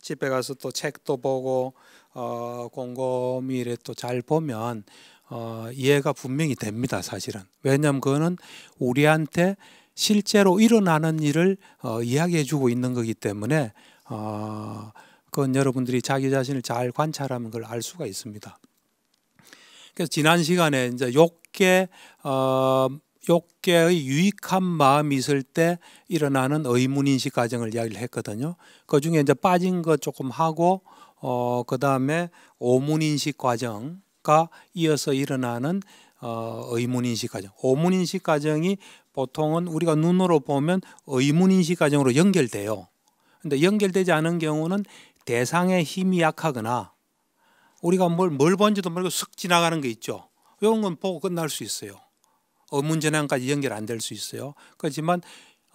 집에 가서 또 책도 보고 어, 곰곰이 를또잘 보면 어, 이해가 분명히 됩니다. 사실은 왜냐하면 그거는 우리한테 실제로 일어나는 일을 어, 이야기해주고 있는 거기 때문에 어, 그건 여러분들이 자기 자신을 잘 관찰하면 그걸 알 수가 있습니다. 그래서 지난 시간에 이제 욕계 어, 욕계의 유익한 마음이 있을 때 일어나는 의문인식 과정을 이야기를 했거든요. 그 중에 이제 빠진 것 조금 하고 어, 그 다음에 오문인식 과정과 이어서 일어나는 어, 의문인식 과정. 오문인식 과정이 보통은 우리가 눈으로 보면 의문인식 과정으로 연결돼요. 근데 연결되지 않은 경우는 대상의 힘이 약하거나 우리가 뭘, 뭘 본지도 모르고 쓱 지나가는 게 있죠. 이런 건 보고 끝날 수 있어요. 어문전환까지 연결 안 될 수 있어요. 그렇지만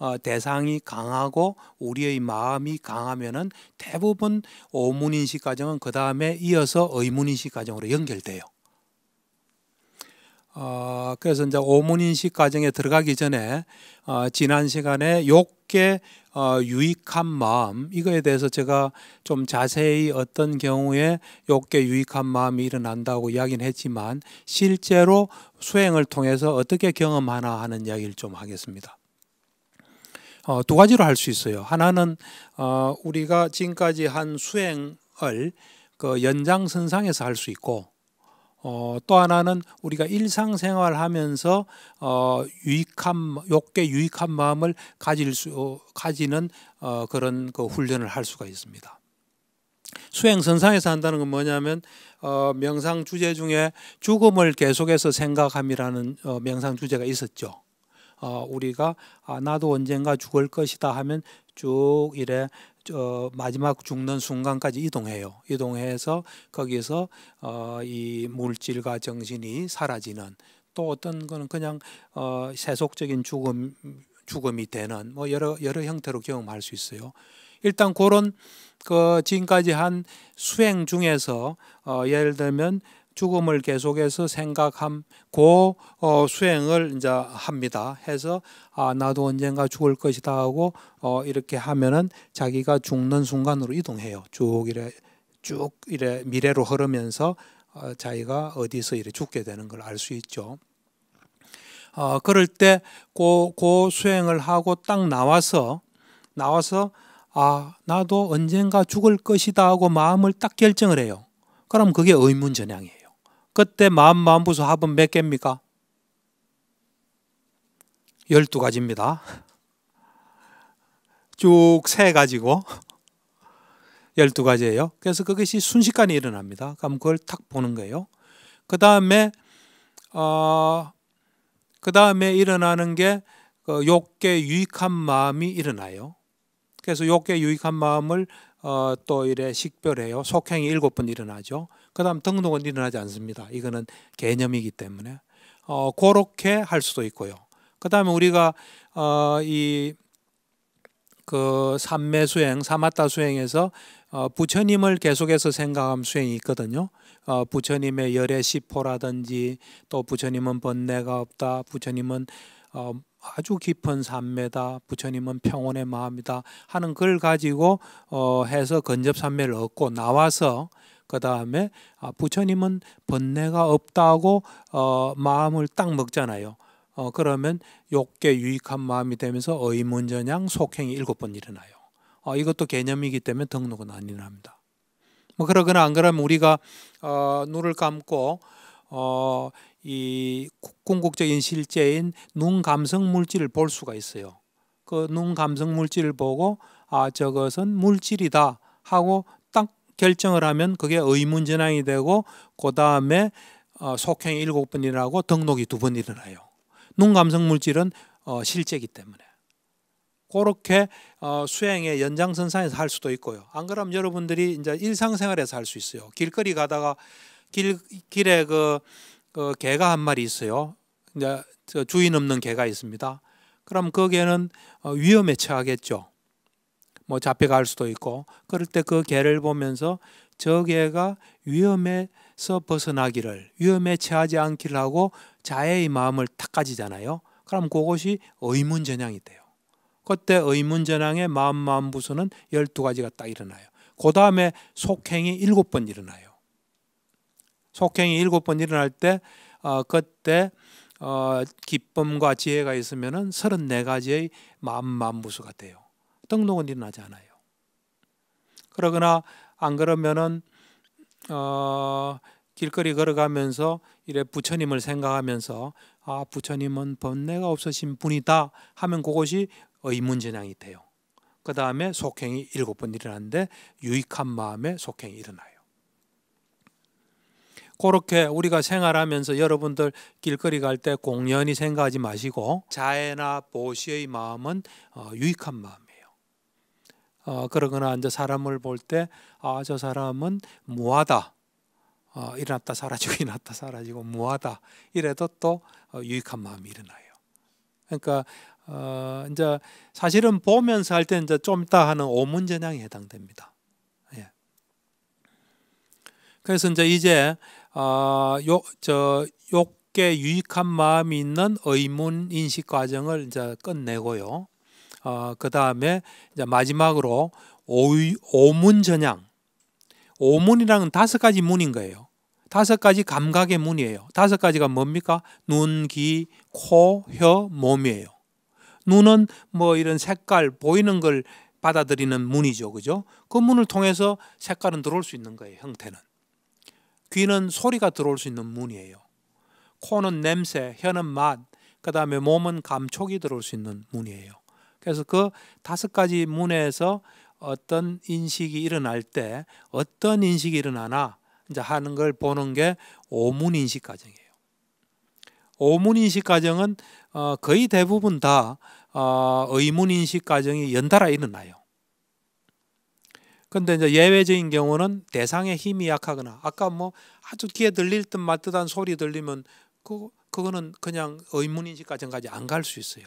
어, 대상이 강하고 우리의 마음이 강하면은 대부분 오문인식 과정은 그 다음에 이어서 의문인식 과정으로 연결돼요. 어, 그래서 이제 오문인식 과정에 들어가기 전에 어, 지난 시간에 욕 하나님께 어, 유익한 마음 이거에 대해서 제가 좀 자세히 어떤 경우에 욕게 유익한 마음이 일어난다고 이야기는 했지만 실제로 수행을 통해서 어떻게 경험하나 하는 이야기를 좀 하겠습니다. 어, 두 가지로 할 수 있어요. 하나는 어, 우리가 지금까지 한 수행을 그 연장선상에서 할 수 있고 어, 또 하나는 우리가 일상생활 하면서 어, 유익한 욕게 유익한 마음을 가질 수 어, 가지는 어, 그런 그 훈련을 할 수가 있습니다. 수행 선상에서 한다는 건 뭐냐면 어, 명상 주제 중에 죽음을 계속해서 생각함이라는 어, 명상 주제가 있었죠. 어, 우리가 아, 나도 언젠가 죽을 것이다 하면 쭉 이래 어, 마지막 죽는 순간까지 이동해요. 이동해서 거기서 어, 이 물질과 정신이 사라지는 또 어떤 거는 그냥 어, 세속적인 죽음 죽음이 되는 뭐 여러 여러 형태로 경험할 수 있어요. 일단 그런 그 지금까지 한 수행 중에서 어, 예를 들면 죽음을 계속해서 생각함고 어, 수행을 이제 합니다. 해서 아 나도 언젠가 죽을 것이다 하고 어, 이렇게 하면은 자기가 죽는 순간으로 이동해요. 쭉 이래 쭉 이래 미래로 흐르면서 어, 자기가 어디서 이래 죽게 되는 걸 알 수 있죠. 어, 그럴 때, 고, 고 수행을 하고 딱 나와서, 나와서, 아, 나도 언젠가 죽을 것이다 하고 마음을 딱 결정을 해요. 그럼 그게 의문전향이에요. 그때 마음 만부수 합은 몇 개입니까? 12가지입니다. 쭉 세 가지고 12가지예요. 그래서 그것이 순식간에 일어납니다. 그럼 그걸 탁 보는 거예요. 어, 그 다음에 어, 그 다음에 일어나는 게 그 욕계 유익한 마음이 일어나요. 그래서 욕계 유익한 마음을 어, 또 이래 식별해요. 속행이 7곱번 일어나죠. 그다음 등록은 일어나지 않습니다. 이거는 개념이기 때문에 어, 그렇게 할 수도 있고요. 그다음에 우리가 어, 이그 삼매 수행, 사마타 수행에서 어, 부처님을 계속해서 생각함 수행이 있거든요. 어, 부처님의 열의 시포라든지 또 부처님은 번뇌가 없다. 부처님은 어, 아주 깊은 삼매다 부처님은 평온의 마음이다 하는 걸 가지고 어, 해서 건접 삼매를 얻고 나와서 그 다음에 아, 부처님은 번뇌가 없다고 어, 마음을 딱 먹잖아요. 어, 그러면 욕계 유익한 마음이 되면서 의문전향 속행이 일곱 번 일어나요. 어, 이것도 개념이기 때문에 등록은 안 일어납니다. 뭐 그러거나 안 그러면 우리가 어, 눈을 감고 어, 이 궁극적인 실제인 눈 감성 물질을 볼 수가 있어요. 그 눈 감성 물질을 보고 아 저것은 물질이다 하고 결정을 하면 그게 의문전환이 되고 그 다음에 어, 속행 일곱 번 일어나고 등록이 두 번 일어나요. 눈 감성 물질은 어, 실제기 때문에 그렇게 어, 수행의 연장선상에서 할 수도 있고요. 안 그러면 여러분들이 이제 일상생활에서 할 수 있어요. 길거리 가다가 길 길에 그, 그 개가 한 마리 있어요. 이제 주인 없는 개가 있습니다. 그럼 거기에는 그 어, 위험에 처하겠죠. 뭐 잡혀갈 수도 있고 그럴 때 그 개를 보면서 저 개가 위험에서 벗어나기를 위험에 처하지 않기를 하고 자애의 마음을 탁 가지잖아요. 그럼 그것이 의문전향이 돼요. 그때 의문전향의 마음 마음 부수는 12가지가 딱 일어나요. 그 다음에 속행이 7번 일어나요. 속행이 7번 일어날 때 어, 그때 어, 기쁨과 지혜가 있으면 34가지의 마음 마음 부수가 돼요. 등록은 일어나지 않아요. 그러거나 안 그러면은 어, 길거리 걸어가면서 이래 부처님을 생각하면서 아 부처님은 번뇌가 없으신 분이다 하면 그것이 의문진양이 돼요. 그 다음에 속행이 일곱 번 일어나는데 유익한 마음에 속행이 일어나요. 그렇게 우리가 생활하면서 여러분들 길거리 갈 때 공연히 생각하지 마시고 자애나 보시의 마음은 어, 유익한 마음. 어, 그러거나 이제 사람을 볼 때 아 저 사람은 무하다 어, 일어났다 사라지고 일어났다 사라지고 무하다 이래도 또 어, 유익한 마음이 일어나요. 그러니까 어, 이제 사실은 보면서 할때 이제 좀 이따 하는 오문전향에 해당됩니다. 예. 그래서 이제 이제 어, 요저 욕게 유익한 마음이 있는 의문 인식 과정을 이제 끝내고요. 어, 그 다음에 이제 마지막으로 오, 오문 전향. 오문이랑은 다섯 가지 문인 거예요. 다섯 가지 감각의 문이에요. 다섯 가지가 뭡니까? 눈, 귀, 코, 혀, 몸이에요. 눈은 뭐 이런 색깔 보이는 걸 받아들이는 문이죠. 그죠? 그 문을 통해서 색깔은 들어올 수 있는 거예요. 형태는. 귀는 소리가 들어올 수 있는 문이에요. 코는 냄새, 혀는 맛, 그다음에 몸은 감촉이 들어올 수 있는 문이에요. 그래서 그 다섯 가지 문에서 어떤 인식이 일어날 때 어떤 인식이 일어나나 이제 하는 걸 보는 게 오문 인식 과정이에요. 오문 인식 과정은 어, 거의 대부분 다 어, 의문 인식 과정이 연달아 일어나요. 근데 이제 예외적인 경우는 대상의 힘이 약하거나 아까 뭐 아주 귀에 들릴 듯 말듯한 소리 들리면 그 그거는 그냥 의문 인식 과정까지 안 갈 수 있어요.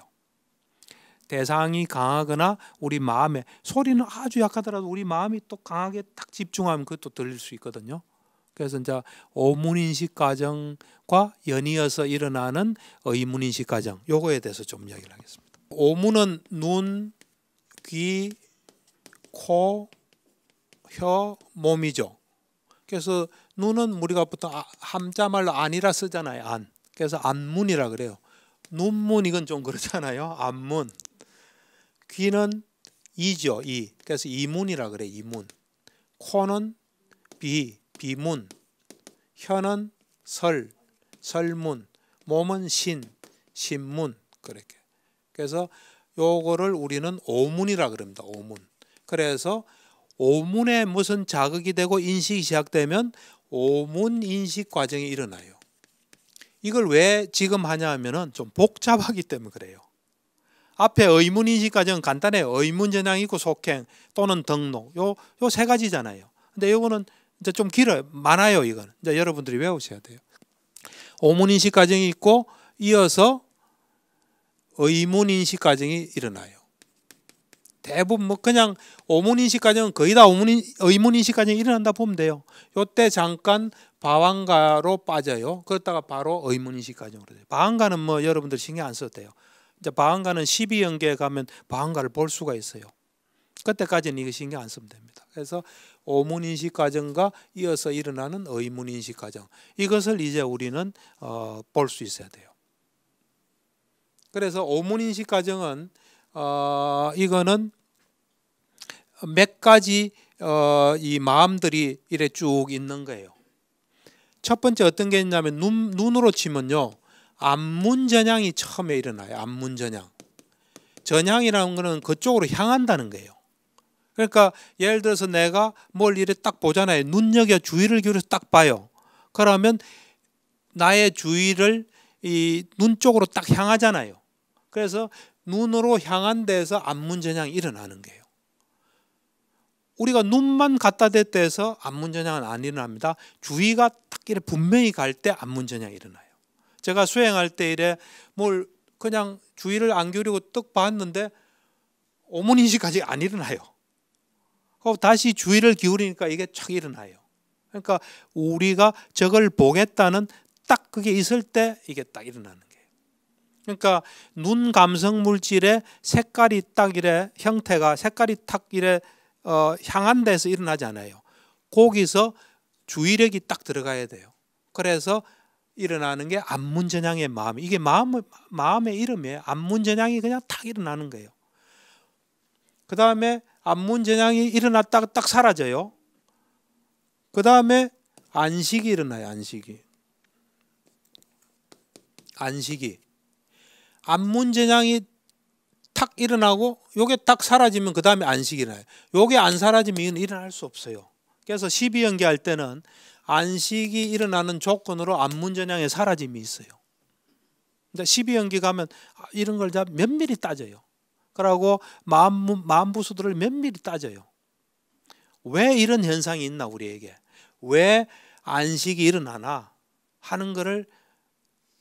대상이 강하거나 우리 마음에 소리는 아주 약하더라도 우리 마음이 또 강하게 딱 집중하면 그것도 들릴 수 있거든요. 그래서 이제 오문인식 과정과 연이어서 일어나는 의문인식 과정 요거에 대해서 좀 이야기를 하겠습니다. 오문은 눈, 귀, 코, 혀, 몸이죠. 그래서 눈은 우리가 보통 아, 함자 말로 안이라 쓰잖아요. 안. 그래서 안문이라 그래요. 눈문 이건 좀 그렇잖아요. 안문. 귀는 이죠 이 그래서 이문이라 그래 이문 코는 비 비문 혀는 설 설문 몸은 신 신문 그렇게 그래서 요거를 우리는 오문이라 그럽니다 오문 그래서 오문에 무슨 자극이 되고 인식이 시작되면 오문 인식 과정이 일어나요 이걸 왜 지금 하냐 하면은 좀 복잡하기 때문에 그래요 앞에 의문인식 과정 간단해 의문전향 있고 속행 또는 등록 요요 세 가지잖아요. 근데 요거는 이제 좀 길어요. 많아요 이건. 이제 여러분들이 외우셔야 돼요. 오문인식 과정이 있고 이어서 의문인식 과정이 일어나요. 대부분 뭐 그냥 오문인식 과정은 거의 다 오문인, 의문인식 과정이 일어난다 보면 돼요. 요때 잠깐 바완가로 빠져요. 그러다가 바로 의문인식 과정으로 돼요. 바완가는 뭐 여러분들 신경 안 써도 돼요. 이제 바항가는 12연계에 가면 방항가를볼 수가 있어요. 그때까지는 이거 신경 안 쓰면 됩니다. 그래서 오문인식 과정과 이어서 일어나는 의문인식 과정 이것을 이제 우리는 어, 볼 수 있어야 돼요. 그래서 오문인식 과정은 어, 이거는 몇 가지 어, 이 마음들이 이래 쭉 있는 거예요. 첫 번째 어떤 게 있냐면 눈, 눈으로 치면요. 안문전향이 처음에 일어나요. 안문전향. 전향이라는 거는 그쪽으로 향한다는 거예요. 그러니까 예를 들어서 내가 뭘 이래 딱 보잖아요. 눈여겨 주위를 기울여서 딱 봐요. 그러면 나의 주위를이 눈 쪽으로 딱 향하잖아요. 그래서 눈으로 향한 데에서 안문전향이 일어나는 거예요. 우리가 눈만 갖다 댔 때에서 안문전향은 안 일어납니다. 주위가딱 이렇게 분명히 갈 때 안문전향이 일어나요. 제가 수행할 때 이래 뭘 그냥 주의를 안 기울이고 떡 봤는데 오문인식 까지안 일어나요. 다시 주의를 기울이니까 이게 촥 일어나요. 그러니까 우리가 저걸 보겠다는 딱 그게 있을 때 이게 딱 일어나는 거예요. 그러니까 눈 감성 물질의 색깔이 딱 이래 형태가 색깔이 딱 이래 어, 향한 데서 일어나잖아요. 거기서 주의력이 딱 들어가야 돼요. 그래서 일어나는 게 안문전향의 마음. 이게 마음 마음의 이름이에요. 안문전향이 그냥 탁 일어나는 거예요. 그 다음에 안문전향이 일어났다가 딱 사라져요. 그 다음에 안식이 일어나요. 안식이. 안식이. 안문전향이 탁 일어나고 요게 딱 사라지면 그 다음에 안식이 나요 요게 안 사라지면 일어날 수 없어요. 그래서 12연기 할 때는 안식이 일어나는 조건으로 안문전향의 사라짐이 있어요. 근데 12연기 가면 아, 이런 걸 면밀히 따져요. 그러고 마음, 마 부수들을 면밀히 따져요. 왜 이런 현상이 있나 우리에게 왜 안식이 일어나나 하는 것을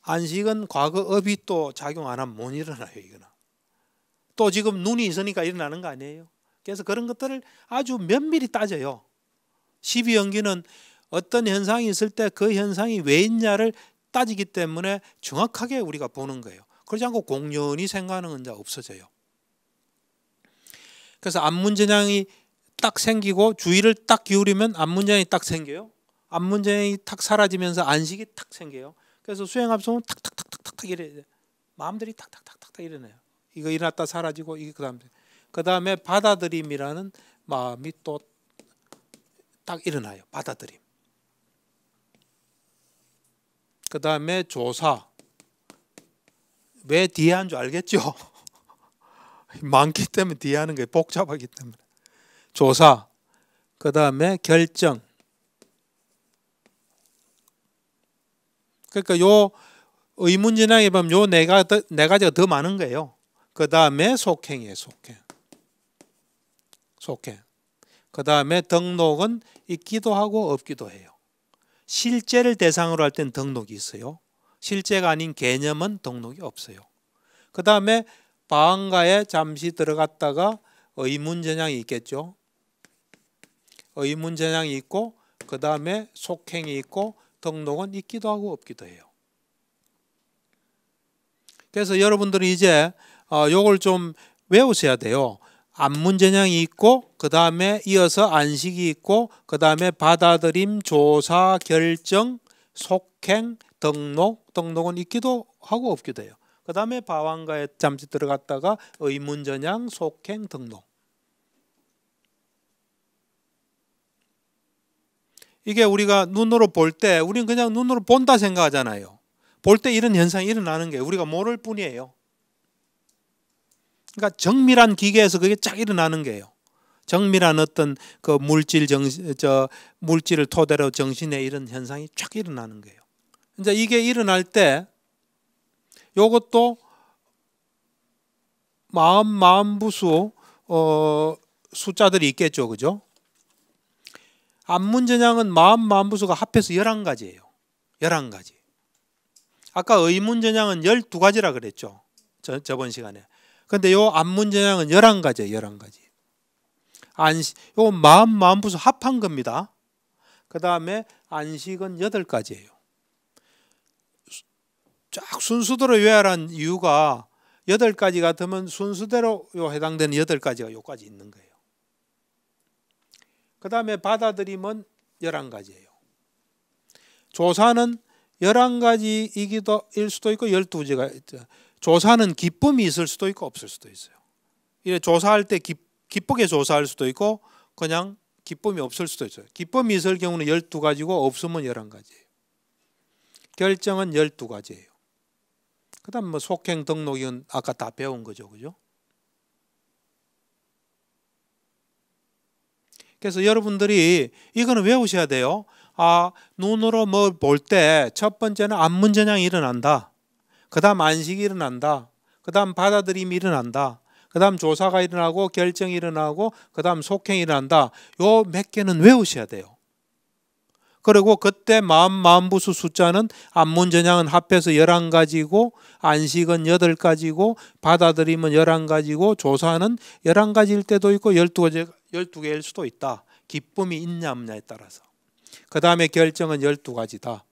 안식은 과거 업이 또 작용 하면 못 일어나요 이거는 또 지금 눈이 있으니까 일어나는 거 아니에요 그래서 그런 것들을 아주 면밀히 따져요 12연기는 어떤 현상이 있을 때 그 현상이 왜 있냐를 따지기 때문에 정확하게 우리가 보는 거예요. 그러지 않고 공연히 생각하는 건 없어져요. 그래서 안문전향이 딱 생기고 주의를 딱 기울이면 안문전향이 딱 생겨요. 안문전향이 탁 사라지면서 안식이 탁 생겨요. 그래서 수행 합성은 탁탁탁탁탁 이래 마음들이 탁탁탁탁탁 이러네요. 이거 일어났다 사라지고 이게 그다음 그다음에 받아들임이라는 마음이 또 딱 일어나요. 받아들임. 그 다음에 조사. 왜 뒤에 한줄 알겠죠? 많기 때문에 뒤에 하는 게 복잡하기 때문에. 조사. 그 다음에 결정. 그러니까 요 의문진항에 보면 요네 가지, 네 가지가 더 많은 거예요. 그 다음에 속행이에요. 속행. 속행. 그 다음에 등록은 있기도 하고 없기도 해요. 실제를 대상으로 할 땐 등록이 있어요. 실제가 아닌 개념은 등록이 없어요. 그 다음에 방가에 잠시 들어갔다가 의문전향이 있겠죠. 의문전향이 있고 그 다음에 속행이 있고 등록은 있기도 하고 없기도 해요. 그래서 여러분들이 이제 어, 요걸 좀 외우셔야 돼요. 안문전향이 있고 그 다음에 이어서 안식이 있고 그 다음에 받아들임, 조사, 결정, 속행, 등록, 등록은 있기도 하고 없기도 해요. 그 다음에 바왕가에 잠시 들어갔다가 의문전향, 속행, 등록. 이게 우리가 눈으로 볼 때 우리는 그냥 눈으로 본다 생각하잖아요. 볼 때 이런 현상이 일어나는 게 우리가 모를 뿐이에요. 그러니까 정밀한 기계에서 그게 쫙 일어나는 거예요. 정밀한 어떤 그 물질 정 저 물질을 토대로 정신의 이런 현상이 쫙 일어나는 거예요. 이제 이게 일어날 때 요것도 마음 마음 부수 어 숫자들이 있겠죠. 그죠? 안문전향은 마음 마음 부수가 합해서 11가지예요. 11가지. 아까 의문전향은 12가지라 그랬죠. 저, 저번 시간에. 근데 요 안문 전향은 1 1가지 11가지. 안식 요 마음 마음부수 합한 겁니다. 그다음에 안식은 8가지예요. 쫙 순수대로 외하란 이유가 8가지 같으면 순수대로 요 해당되는 8가지가 요까지 있는 거예요. 그다음에 받아들임은 11가지예요. 조사는 11가지이기도 일 수도 있고 12가지가 조사는 기쁨이 있을 수도 있고 없을 수도 있어요. 이래 조사할 때 기, 기쁘게 조사할 수도 있고 그냥 기쁨이 없을 수도 있어요. 기쁨이 있을 경우는 12가지고 없으면 11가지예요. 결정은 12가지예요. 그다음 뭐 속행 등록은 아까 다 배운 거죠. 그죠? 그래서 여러분들이 이거는 외우셔야 돼요. 아, 눈으로 뭐 볼 때 첫 번째는 안문전향이 일어난다. 그 다음 안식이 일어난다. 그 다음 받아들임이 일어난다. 그 다음 조사가 일어나고 결정이 일어나고 그 다음 속행이 일어난다. 요 몇 개는 외우셔야 돼요. 그리고 그때 마음 마음부수 숫자는 안문전향은 합해서 열한 가지고 안식은 여덟 가지고 받아들임은 열한 가지고 조사는 열한 가지일 때도 있고 열두 개 12개일 수도 있다. 기쁨이 있냐 없냐에 따라서. 그 다음에 결정은 열두 가지다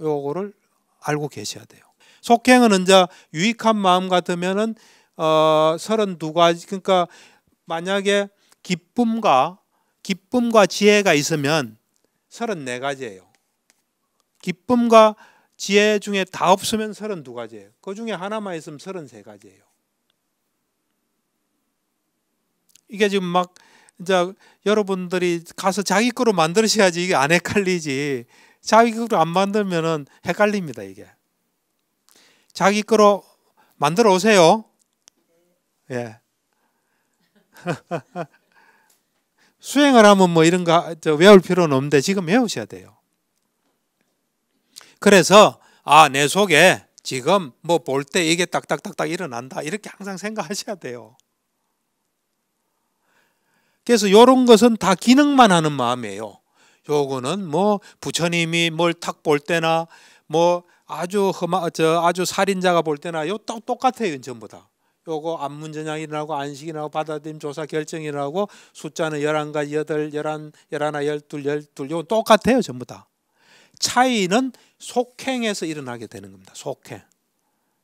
요거를 알고 계셔야 돼요. 속행은 은제 유익한 마음 같으면은 어 32가지 그러니까 만약에 기쁨과 기쁨과 지혜가 있으면 34가지예요. 기쁨과 지혜 중에 다 없으면 32가지예요. 그 중에 하나만 있으면 33가지예요. 이게 지금 막 이제 여러분들이 가서 자기 거로 만드셔야지 이게 안 헷갈리지. 자기 거로 안 만들면은 헷갈립니다, 이게. 자기 거로 만들어 오세요. 예. 수행을 하면 뭐 이런 거 외울 필요는 없는데 지금 외우셔야 돼요. 그래서 아, 내 속에 지금 뭐 볼 때 이게 딱딱딱딱 일어난다. 이렇게 항상 생각하셔야 돼요. 그래서 이런 것은 다 기능만 하는 마음이에요. 요거는 뭐 부처님이 뭘 탁 볼 때나 뭐 아주 험하, 저 아주 살인자가 볼 때나 요 똑같아요 전부 다. 요거 안문전향이라고 안식이라고 받아들임 조사 결정이라고 숫자는 11과 8, 11, 11, 12, 12 요건 똑같아요 전부 다. 차이는 속행에서 일어나게 되는 겁니다. 속행.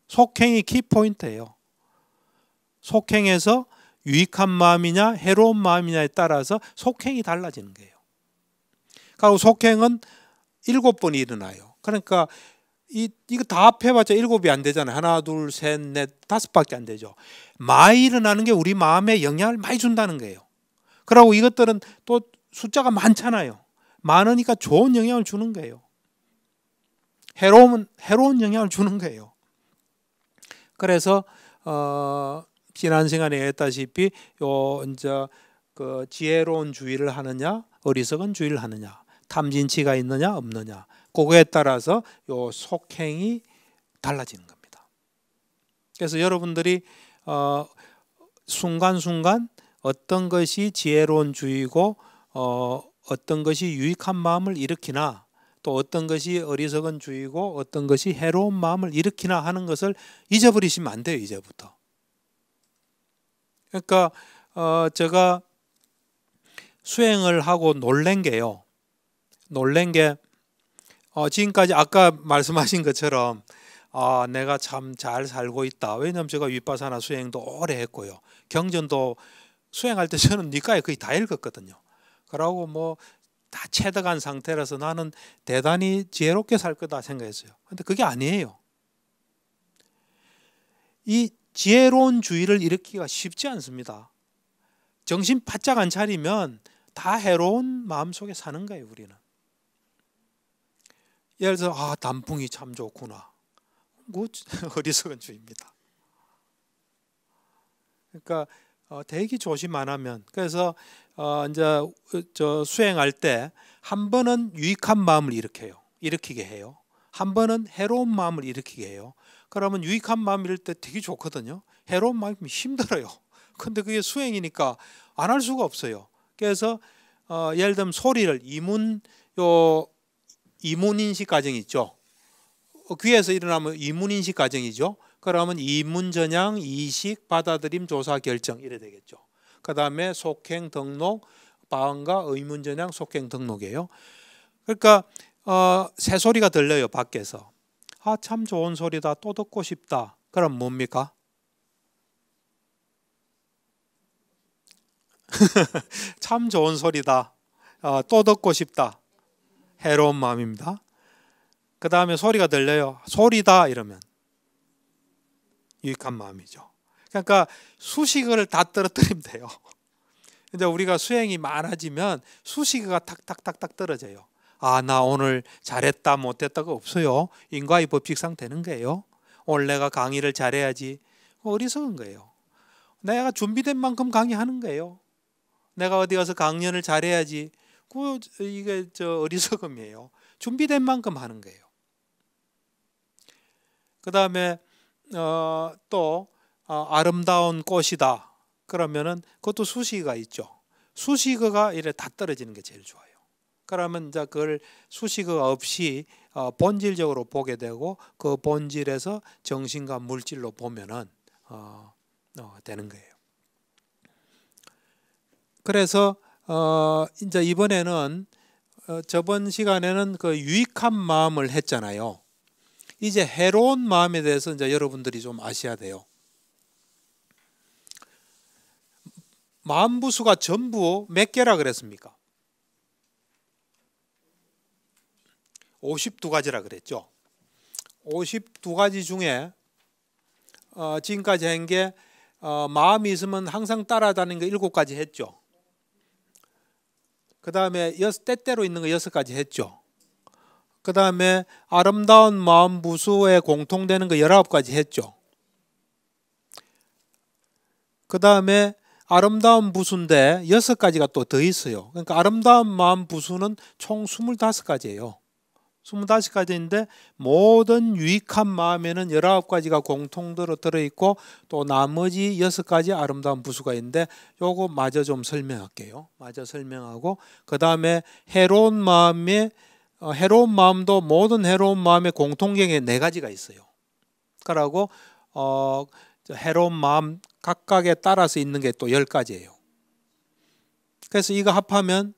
속행이 키포인트예요. 속행에서 유익한 마음이냐 해로운 마음이냐에 따라서 속행이 달라지는 거예요. 그리고 그러니까 속행은 일곱 번이 일어나요. 그러니까 이 이거 다 합해봤자 일곱이 안 되잖아요. 하나, 둘, 셋, 넷, 다섯밖에 안 되죠. 마이 일어나는 게 우리 마음에 영향을 많이 준다는 거예요. 그러고 이것들은 또 숫자가 많잖아요. 많으니까 좋은 영향을 주는 거예요. 해로운 해로운 영향을 주는 거예요. 그래서 어, 지난 시간에 했다시피 요 이제 그 지혜로운 주의를 하느냐 어리석은 주의를 하느냐 탐진치가 있느냐 없느냐 그거에 따라서 요 속행이 달라지는 겁니다. 그래서 여러분들이 어, 순간순간 어떤 것이 지혜로운 주의고 어, 어떤 것이 유익한 마음을 일으키나 또 어떤 것이 어리석은 주의고 어떤 것이 해로운 마음을 일으키나 하는 것을 잊어버리시면 안 돼요 이제부터. 그러니까 어, 제가 수행을 하고 놀란 게요. 놀란 게 어, 지금까지 아까 말씀하신 것처럼 아, 내가 참 잘 살고 있다. 왜냐하면 제가 윗바사나 수행도 오래 했고요. 경전도 수행할 때 저는 니까에 거의 다 읽었거든요. 그러고 뭐 다 체득한 상태라서 나는 대단히 지혜롭게 살 거다 생각했어요. 근데 그게 아니에요. 이 지혜로운 주의를 일으키기가 쉽지 않습니다. 정신 바짝 안 차리면 다 해로운 마음속에 사는 거예요, 우리는. 예를 들어 아 단풍이 참 좋구나. 뭐 어리석은 주입니다. 그러니까 어, 대기 조심 안 하면 그래서 어, 이제 저 수행할 때 한 번은 유익한 마음을 일으켜요. 일으키게 해요. 한 번은 해로운 마음을 일으키게 해요. 그러면 유익한 마음일 때 되게 좋거든요. 해로운 마음이 힘들어요. 근데 그게 수행이니까 안 할 수가 없어요. 그래서 어, 예를 들면 소리를 이문 요 이문인식 과정이 있죠. 어, 귀에서 일어나면 이문인식 과정이죠 그러면 이문전향, 이식, 받아들임, 조사, 결정 이래 되겠죠. 그 다음에 속행, 등록, 방과 의문전향, 속행, 등록이에요. 그러니까 어, 새소리가 들려요 밖에서. 아참 좋은 소리다. 또 듣고 싶다. 그럼 뭡니까? 참 좋은 소리다. 어, 또 듣고 싶다. 해로운 마음입니다. 그 다음에 소리가 들려요. 소리다 이러면 유익한 마음이죠. 그러니까 수식어를 다 떨어뜨리면 돼요. 근데 우리가 수행이 많아지면 수식어가 탁탁탁탁 떨어져요. 아, 나 오늘 잘했다 못했다가 없어요. 인과의 법칙상 되는 거예요. 오늘 내가 강의를 잘해야지. 어리석은 거예요. 내가 준비된 만큼 강의하는 거예요. 내가 어디 가서 강연을 잘해야지. 자꾸 이게 저 어리석음이에요. 준비된 만큼 하는 거예요. 그 다음에 어, 또 어, 아름다운 꽃이다. 그러면은 그것도 수식어가 있죠. 수식어가 이래 다 떨어지는 게 제일 좋아요. 그러면 이제 그걸 수식어가 없이 어, 본질적으로 보게 되고 그 본질에서 정신과 물질로 보면은 어, 어, 되는 거예요. 그래서 어, 이제 이번에는 어, 저번 시간에는 그 유익한 마음을 했잖아요. 이제 해로운 마음에 대해서 이제 여러분들이 좀 아셔야 돼요. 만부수가 전부 몇 개라 그랬습니까? 52가지라 그랬죠. 52가지 중에 어, 지금까지 한게 어, 마음이 있으면 항상 따라다니는 거 7가지 했죠. 그 다음에 여섯 때때로 있는 거 여섯 가지 했죠. 그 다음에 아름다운 마음 부수에 공통되는 거 열아홉 가지 했죠. 그 다음에 아름다운 부수인데 여섯 가지가 또 더 있어요. 그러니까 아름다운 마음 부수는 총 스물다섯 가지예요. 25가지 인데 모든 유익한 마음에는 19가지가 공통대로 들어있고 또 나머지 6가지 아름다운 부수가 있는데 요거 마저 좀 설명할게요. 마저 설명하고 그 다음에 해로운 마음에 어, 해로운 마음도 모든 해로운 마음의 공통경에 네 가지가 있어요. 그러고 어, 해로운 마음 각각에 따라서 있는 게 또 10가지예요. 그래서 이거 합하면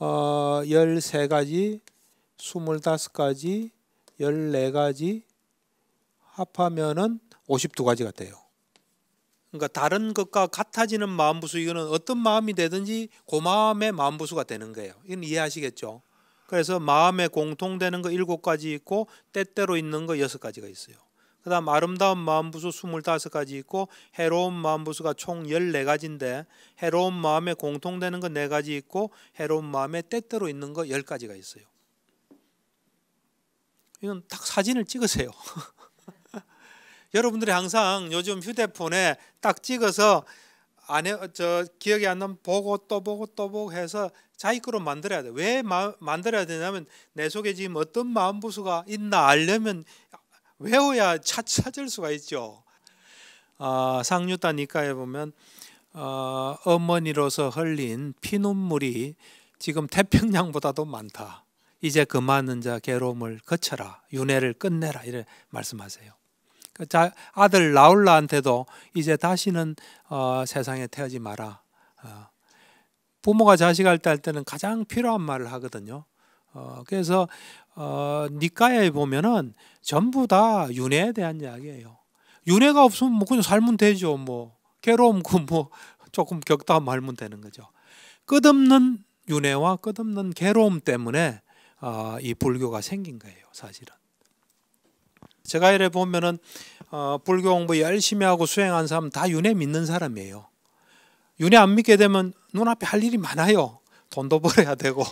어, 13가지 25가지, 14가지 합하면은 52가지가 돼요. 그러니까 다른 것과 같아지는 마음부수 이거는 어떤 마음이 되든지 그 마음의 마음부수가 되는 거예요. 이건 이해하시겠죠? 그래서 마음에 공통되는 거일 가지 있고 때때로 있는 거여 가지가 있어요. 그다음 아름다운 마음부수 스물 가지 있고 해로운 마음부수가 총 열네 가지인데 해로운 마음에 공통되는 거 네가지 있고 해로운 마음에 때때로 있는 거 열가지가 있어요. 이건 딱 사진을 찍으세요. 여러분들이 항상 요즘 휴대폰에 딱 찍어서 안에 저 기억이 안 나면 보고 또 보고 또 보고 해서 자기 거로 만들어야 돼. 왜 마, 만들어야 되냐면 내 속에 지금 어떤 마음 부수가 있나 알려면 외워야 찾, 찾을 수가 있죠. 어, 아, 상류타 니까에 보면 어, 어머니로서 흘린 피눈물이 지금 태평양보다도 많다. 이제 그 많은 자 괴로움을 거쳐라 윤회를 끝내라 이래 말씀하세요. 그 자, 아들 라울라한테도 이제 다시는 어, 세상에 태우지 마라. 어, 부모가 자식할 때 할 때는 가장 필요한 말을 하거든요. 어, 그래서 어, 니까에 보면은 전부 다 윤회에 대한 이야기예요. 윤회가 없으면 뭐 그냥 살면 되죠. 뭐 괴로움 그뭐 조금 겪다 말면 되는 거죠. 끝없는 윤회와 끝없는 괴로움 때문에 아, 이 불교가 생긴 거예요, 사실은. 제가 이래 보면은 어, 불교 공부 열심히 하고 수행한 사람 다 윤회 믿는 사람이에요. 윤회 안 믿게 되면 눈앞에 할 일이 많아요. 돈도 벌어야 되고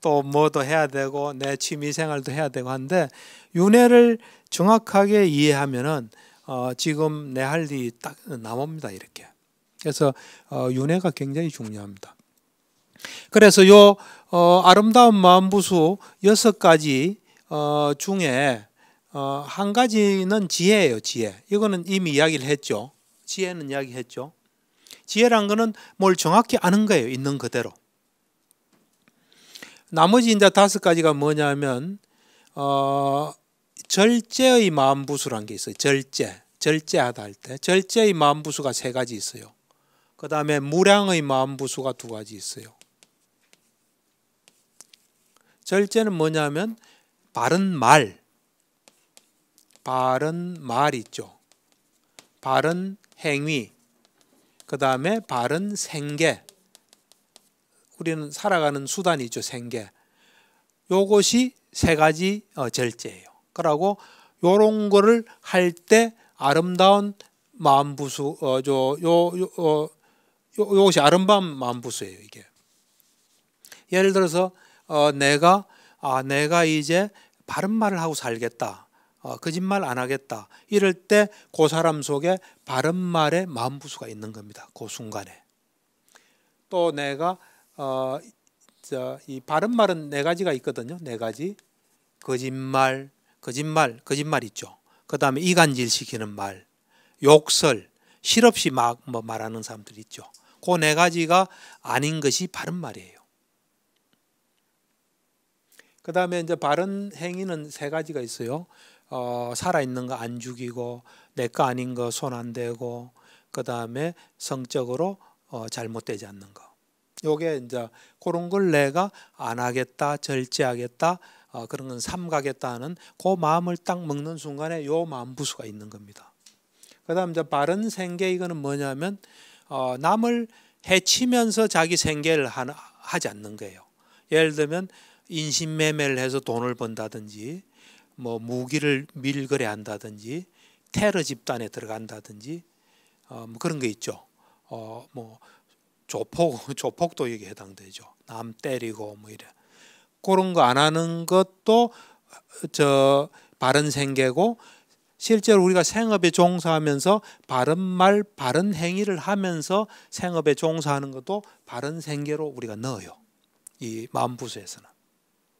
또 뭐도 해야 되고 내 취미 생활도 해야 되고 한데 윤회를 정확하게 이해하면은 어, 지금 내 할 일이 딱 남옵니다 이렇게. 그래서 어, 윤회가 굉장히 중요합니다. 그래서 요 어, 아름다운 마음부수 여섯 가지 어, 중에 어, 한 가지는 지혜예요. 지혜. 이거는 이미 이야기를 했죠. 지혜는 이야기했죠. 지혜란 거는 뭘 정확히 아는 거예요. 있는 그대로. 나머지 이제 다섯 가지가 뭐냐면 어, 절제의 마음부수란 게 있어요. 절제. 절제하다 할 때. 절제의 마음부수가 세 가지 있어요. 그 다음에 무량의 마음부수가 두 가지 있어요. 절제는 뭐냐면 바른 말, 바른 말 있죠. 바른 행위, 그 다음에 바른 생계. 우리는 살아가는 수단이 죠 생계. 요것이 세 가지 어, 절제예요. 그러고 요런 거를 할 때 아름다운 마음부수 어저요요요 요 어, 것이 아름다운 마음부수예요, 이게. 예를 들어서 어, 내가 아, 내가 이제 바른 말을 하고 살겠다. 어, 거짓말 안 하겠다. 이럴 때 그 사람 속에 바른 말의 마음부수가 있는 겁니다. 그 순간에. 또 내가 어, 저, 이 바른 말은 네 가지가 있거든요. 네 가지. 거짓말, 거짓말, 거짓말 있죠. 그 다음에 이간질 시키는 말, 욕설, 실없이 막 뭐 말하는 사람들 있죠. 그 네 가지가 아닌 것이 바른 말이에요. 그 다음에 이제 바른 행위는 세 가지가 있어요. 어, 살아있는 거 안 죽이고 내 거 아닌 거 손 안 대고 그 다음에 성적으로 어, 잘못되지 않는 거. 요게 이제 그런 걸 내가 안 하겠다, 절제하겠다, 어, 그런 건 삼가겠다는 그 마음을 딱 먹는 순간에 요 마음 부수가 있는 겁니다. 그다음 이제 바른 생계 이거는 뭐냐면 어, 남을 해치면서 자기 생계를 하 하지 않는 거예요. 예를 들면 인신매매를 해서 돈을 번다든지 뭐 무기를 밀거래한다든지 테러 집단에 들어간다든지 어, 뭐 그런 게 있죠. 어, 뭐 조폭 조폭도 여기 해당되죠. 남 때리고 뭐 이래 그런 거 안 하는 것도 어, 저 바른 생계고 실제로 우리가 생업에 종사하면서 바른 말, 바른 행위를 하면서 생업에 종사하는 것도 바른 생계로 우리가 넣어요. 이 마음 부수에서는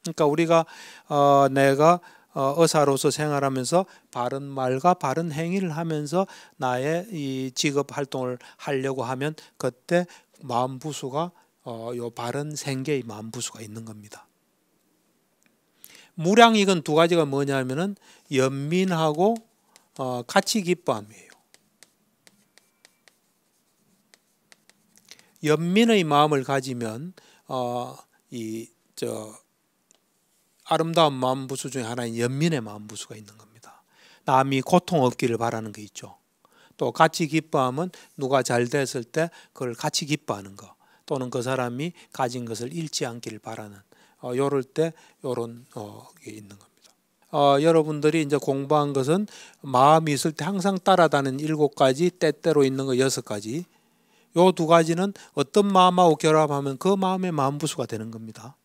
그러니까 우리가 어, 내가 어사로서 의 생활하면서 바른 말과 바른 행위를 하면서 나의 이 직업 활동을 하려고 하면 그때 마음 부수가 어, 요 바른 생계의 마음 부수가 있는 겁니다. 무량익은 두 가지가 뭐냐면은 연민하고 어, 같이 기뻐함이에요. 연민의 마음을 가지면 어, 이저 아름다운 마음부수 중에 하나인 연민의 마음부수가 있는 겁니다. 남이 고통 없기를 바라는 게 있죠. 또 같이 기뻐함은 누가 잘 됐을 때 그걸 같이 기뻐하는 거 또는 그 사람이 가진 것을 잃지 않기를 바라는 어, 요럴 때 요런 어, 게 있는 겁니다. 어, 여러분들이 이제 공부한 것은 마음이 있을 때 항상 따라다는 일곱 가지 때때로 있는 거 여섯 가지 요 두 가지는 어떤 마음하고 결합하면 그 마음의 마음부수가 되는 겁니다.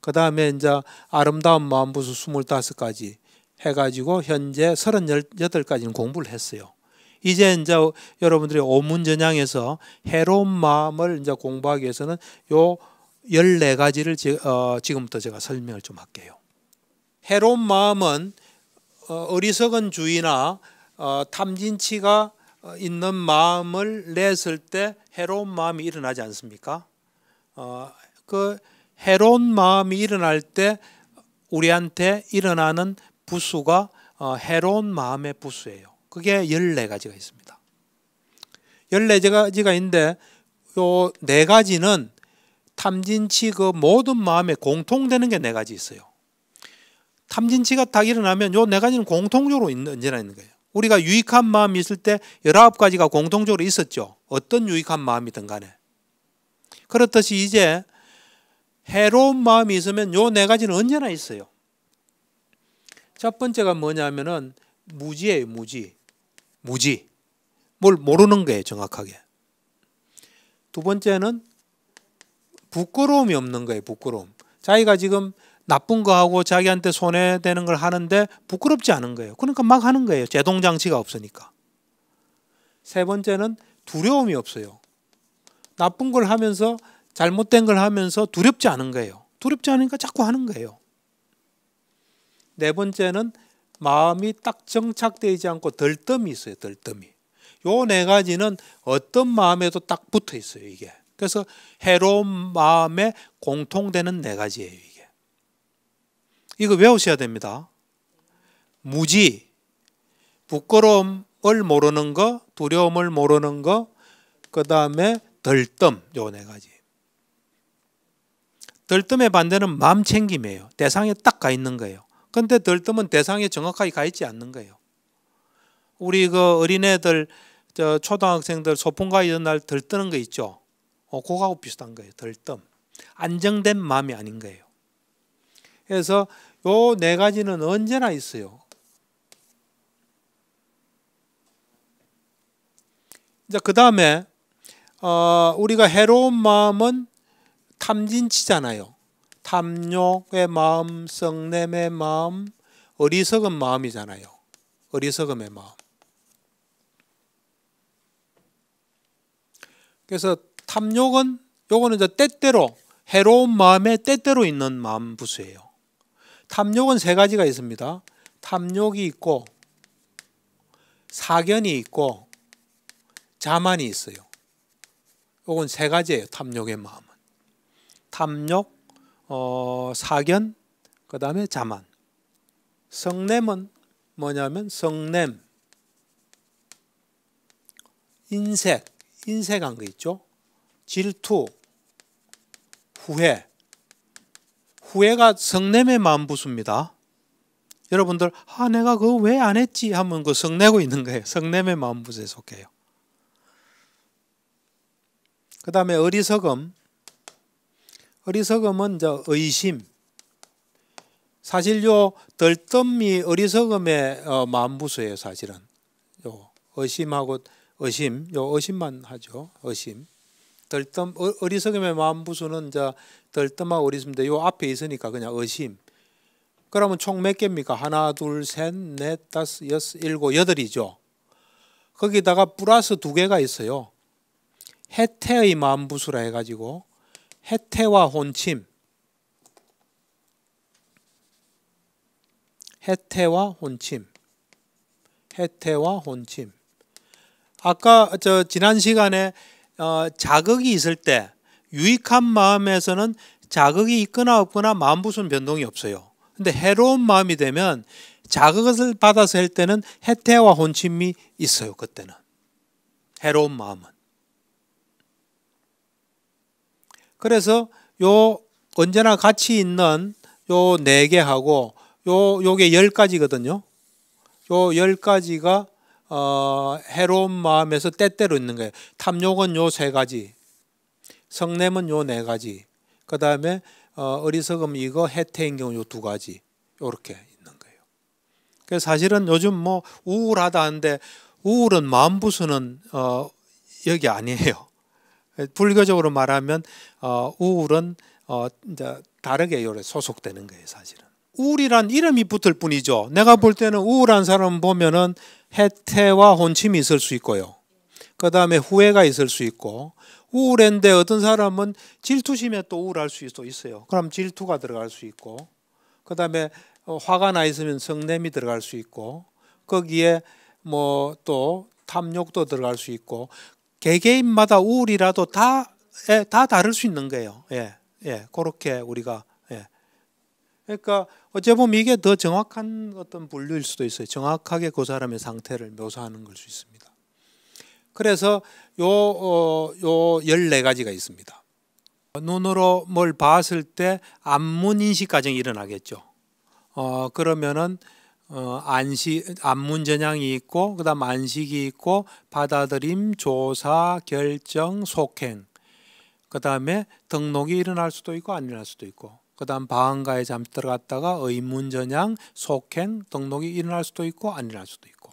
그 다음에 이제 아름다운 마음부수 25가지 해가지고 현재 38가지는 공부를 했어요. 이제 이제 여러분들이 오문전향에서 해로운 마음을 이제 공부하기 위해서는 요 14가지를 지, 어, 금부터 제가 설명을 좀 할게요. 해로운 마음은 어, 리석은 주의나 어, 탐진치가 어, 있는 마음을 냈을 때 해로운 마음이 일어나지 않습니까? 어, 그 해로운 마음이 일어날 때 우리한테 일어나는 부수가 어, 해로운 마음의 부수예요. 그게 14가지가 있습니다. 14가지가 있는데 요 네 가지는 탐진치 그 모든 마음에 공통되는 게 네 가지 있어요. 탐진치가 딱 일어나면 요 네 가지는 공통적으로 있 언제나 있는 거예요. 우리가 유익한 마음이 있을 때 19가지가 공통적으로 있었죠. 어떤 유익한 마음이든 간에. 그렇듯이 이제 해로운 마음이 있으면 요 네 가지는 언제나 있어요. 첫 번째가 뭐냐면은 무지예요, 무지. 무지. 뭘 모르는 거예요, 정확하게. 두 번째는 부끄러움이 없는 거예요, 부끄러움. 자기가 지금 나쁜 거 하고 자기한테 손해되는 걸 하는데 부끄럽지 않은 거예요. 그러니까 막 하는 거예요. 제동장치가 없으니까. 세 번째는 두려움이 없어요. 나쁜 걸 하면서 잘못된 걸 하면서 두렵지 않은 거예요. 두렵지 않으니까 자꾸 하는 거예요. 네 번째는 마음이 딱 정착되지 않고 덜뜸이 있어요. 덜뜸이. 요 네 가지는 어떤 마음에도 딱 붙어 있어요. 이게. 그래서 해로운 마음에 공통되는 네 가지예요. 이게. 이거 외우셔야 됩니다. 무지, 부끄러움을 모르는 거, 두려움을 모르는 거, 그 다음에 덜뜸 요 네 가지. 덜뜸의 반대는 마음 챙김이에요. 대상에 딱 가 있는 거예요. 근데 덜뜸은 대상에 정확하게 가 있지 않는 거예요. 우리 그 어린애들 저 초등학생들 소풍가 이런 날덜뜨는거 있죠. 어, 그거하고 비슷한 거예요. 덜뜸 안정된 마음이 아닌 거예요. 그래서 요 네 가지는 언제나 있어요. 이제 그 다음에 어, 우리가 해로운 마음은 탐진치잖아요. 탐욕의 마음, 성냄의 마음, 어리석은 마음이잖아요. 어리석음의 마음. 그래서 탐욕은 요거는 저 때때로 해로운 마음에 때때로 있는 마음 부수예요. 탐욕은 세 가지가 있습니다. 탐욕이 있고 사견이 있고 자만이 있어요. 요건 세 가지예요. 탐욕의 마음. 탐욕, 어, 사견, 그 다음에 자만. 성냄은 뭐냐면 성냄, 인색, 인색한 거 있죠. 질투, 후회. 후회가 성냄의 마음부수입니다. 여러분들 아 내가 그거 왜 안 했지 하면 그 성내고 있는 거예요. 성냄의 마음부수에 속해요. 그 다음에 어리석음, 어리석음은 저 의심. 사실 요 덜뜸이 어리석음의 어, 만부수예요, 사실은. 요 의심하고 의심, 요 의심만 하죠. 의심. 덜뜸 어, 어리석음의 만부수는 저 덜뜸하고 어리석음인데 요 앞에 있으니까 그냥 의심. 그러면 총 몇 개입니까? 하나, 둘, 셋, 넷, 다섯, 여섯, 일곱, 여덟이죠. 거기다가 플러스 두 개가 있어요. 해태의 만부수라 해가지고 해태와 혼침 해태와 혼침 해태와 혼침 아까 저 지난 시간에 어, 자극이 있을 때 유익한 마음에서는 자극이 있거나 없거나 마음 부순 변동이 없어요. 근데 해로운 마음이 되면 자극을 받아서 할 때는 해태와 혼침이 있어요. 그때는 해로운 마음은 그래서 요 언제나 같이 있는 요 네 개하고 요 요게 열 가지거든요. 요 열 가지가 어, 해로운 마음에서 때때로 있는 거예요. 탐욕은 요 세 가지, 성냄은 요 네 가지, 그 다음에 어, 리석음 이거 해태인 경우 요 두 가지 요렇게 있는 거예요. 그 사실은 요즘 뭐 우울하다 하는데 우울은 마음 부수는 어, 여기 아니에요. 불교적으로 말하면 어, 우울은 어, 이제 다르게 요래 소속되는 거예요, 사실은. 우울이란 이름이 붙을 뿐이죠. 내가 볼 때는 우울한 사람 보면은 해태와 혼침이 있을 수 있고요. 그 다음에 후회가 있을 수 있고 우울한데 어떤 사람은 질투심에 또 우울할 수 있어요. 그럼 질투가 들어갈 수 있고 그 다음에 어, 화가 나 있으면 성냄이 들어갈 수 있고 거기에 뭐 또 탐욕도 들어갈 수 있고 개개인마다 우울이라도 다, 예, 다 다를 수 있는 거예요. 예, 예, 그렇게 우리가, 예. 그러니까 어찌 보면 이게 더 정확한 어떤 분류일 수도 있어요. 정확하게 그 사람의 상태를 묘사하는 걸 수 있습니다. 그래서 요, 어, 요 14가지가 있습니다. 눈으로 뭘 봤을 때 안문 인식 과정이 일어나겠죠. 어, 그러면은 어, 안식 안문전향이 있고 그다음 안식이 있고 받아들임 조사 결정 속행 그다음에 등록이 일어날 수도 있고 안 일어날 수도 있고 그다음 방언가에 잠 들어갔다가 의문전향 속행 등록이 일어날 수도 있고 안 일어날 수도 있고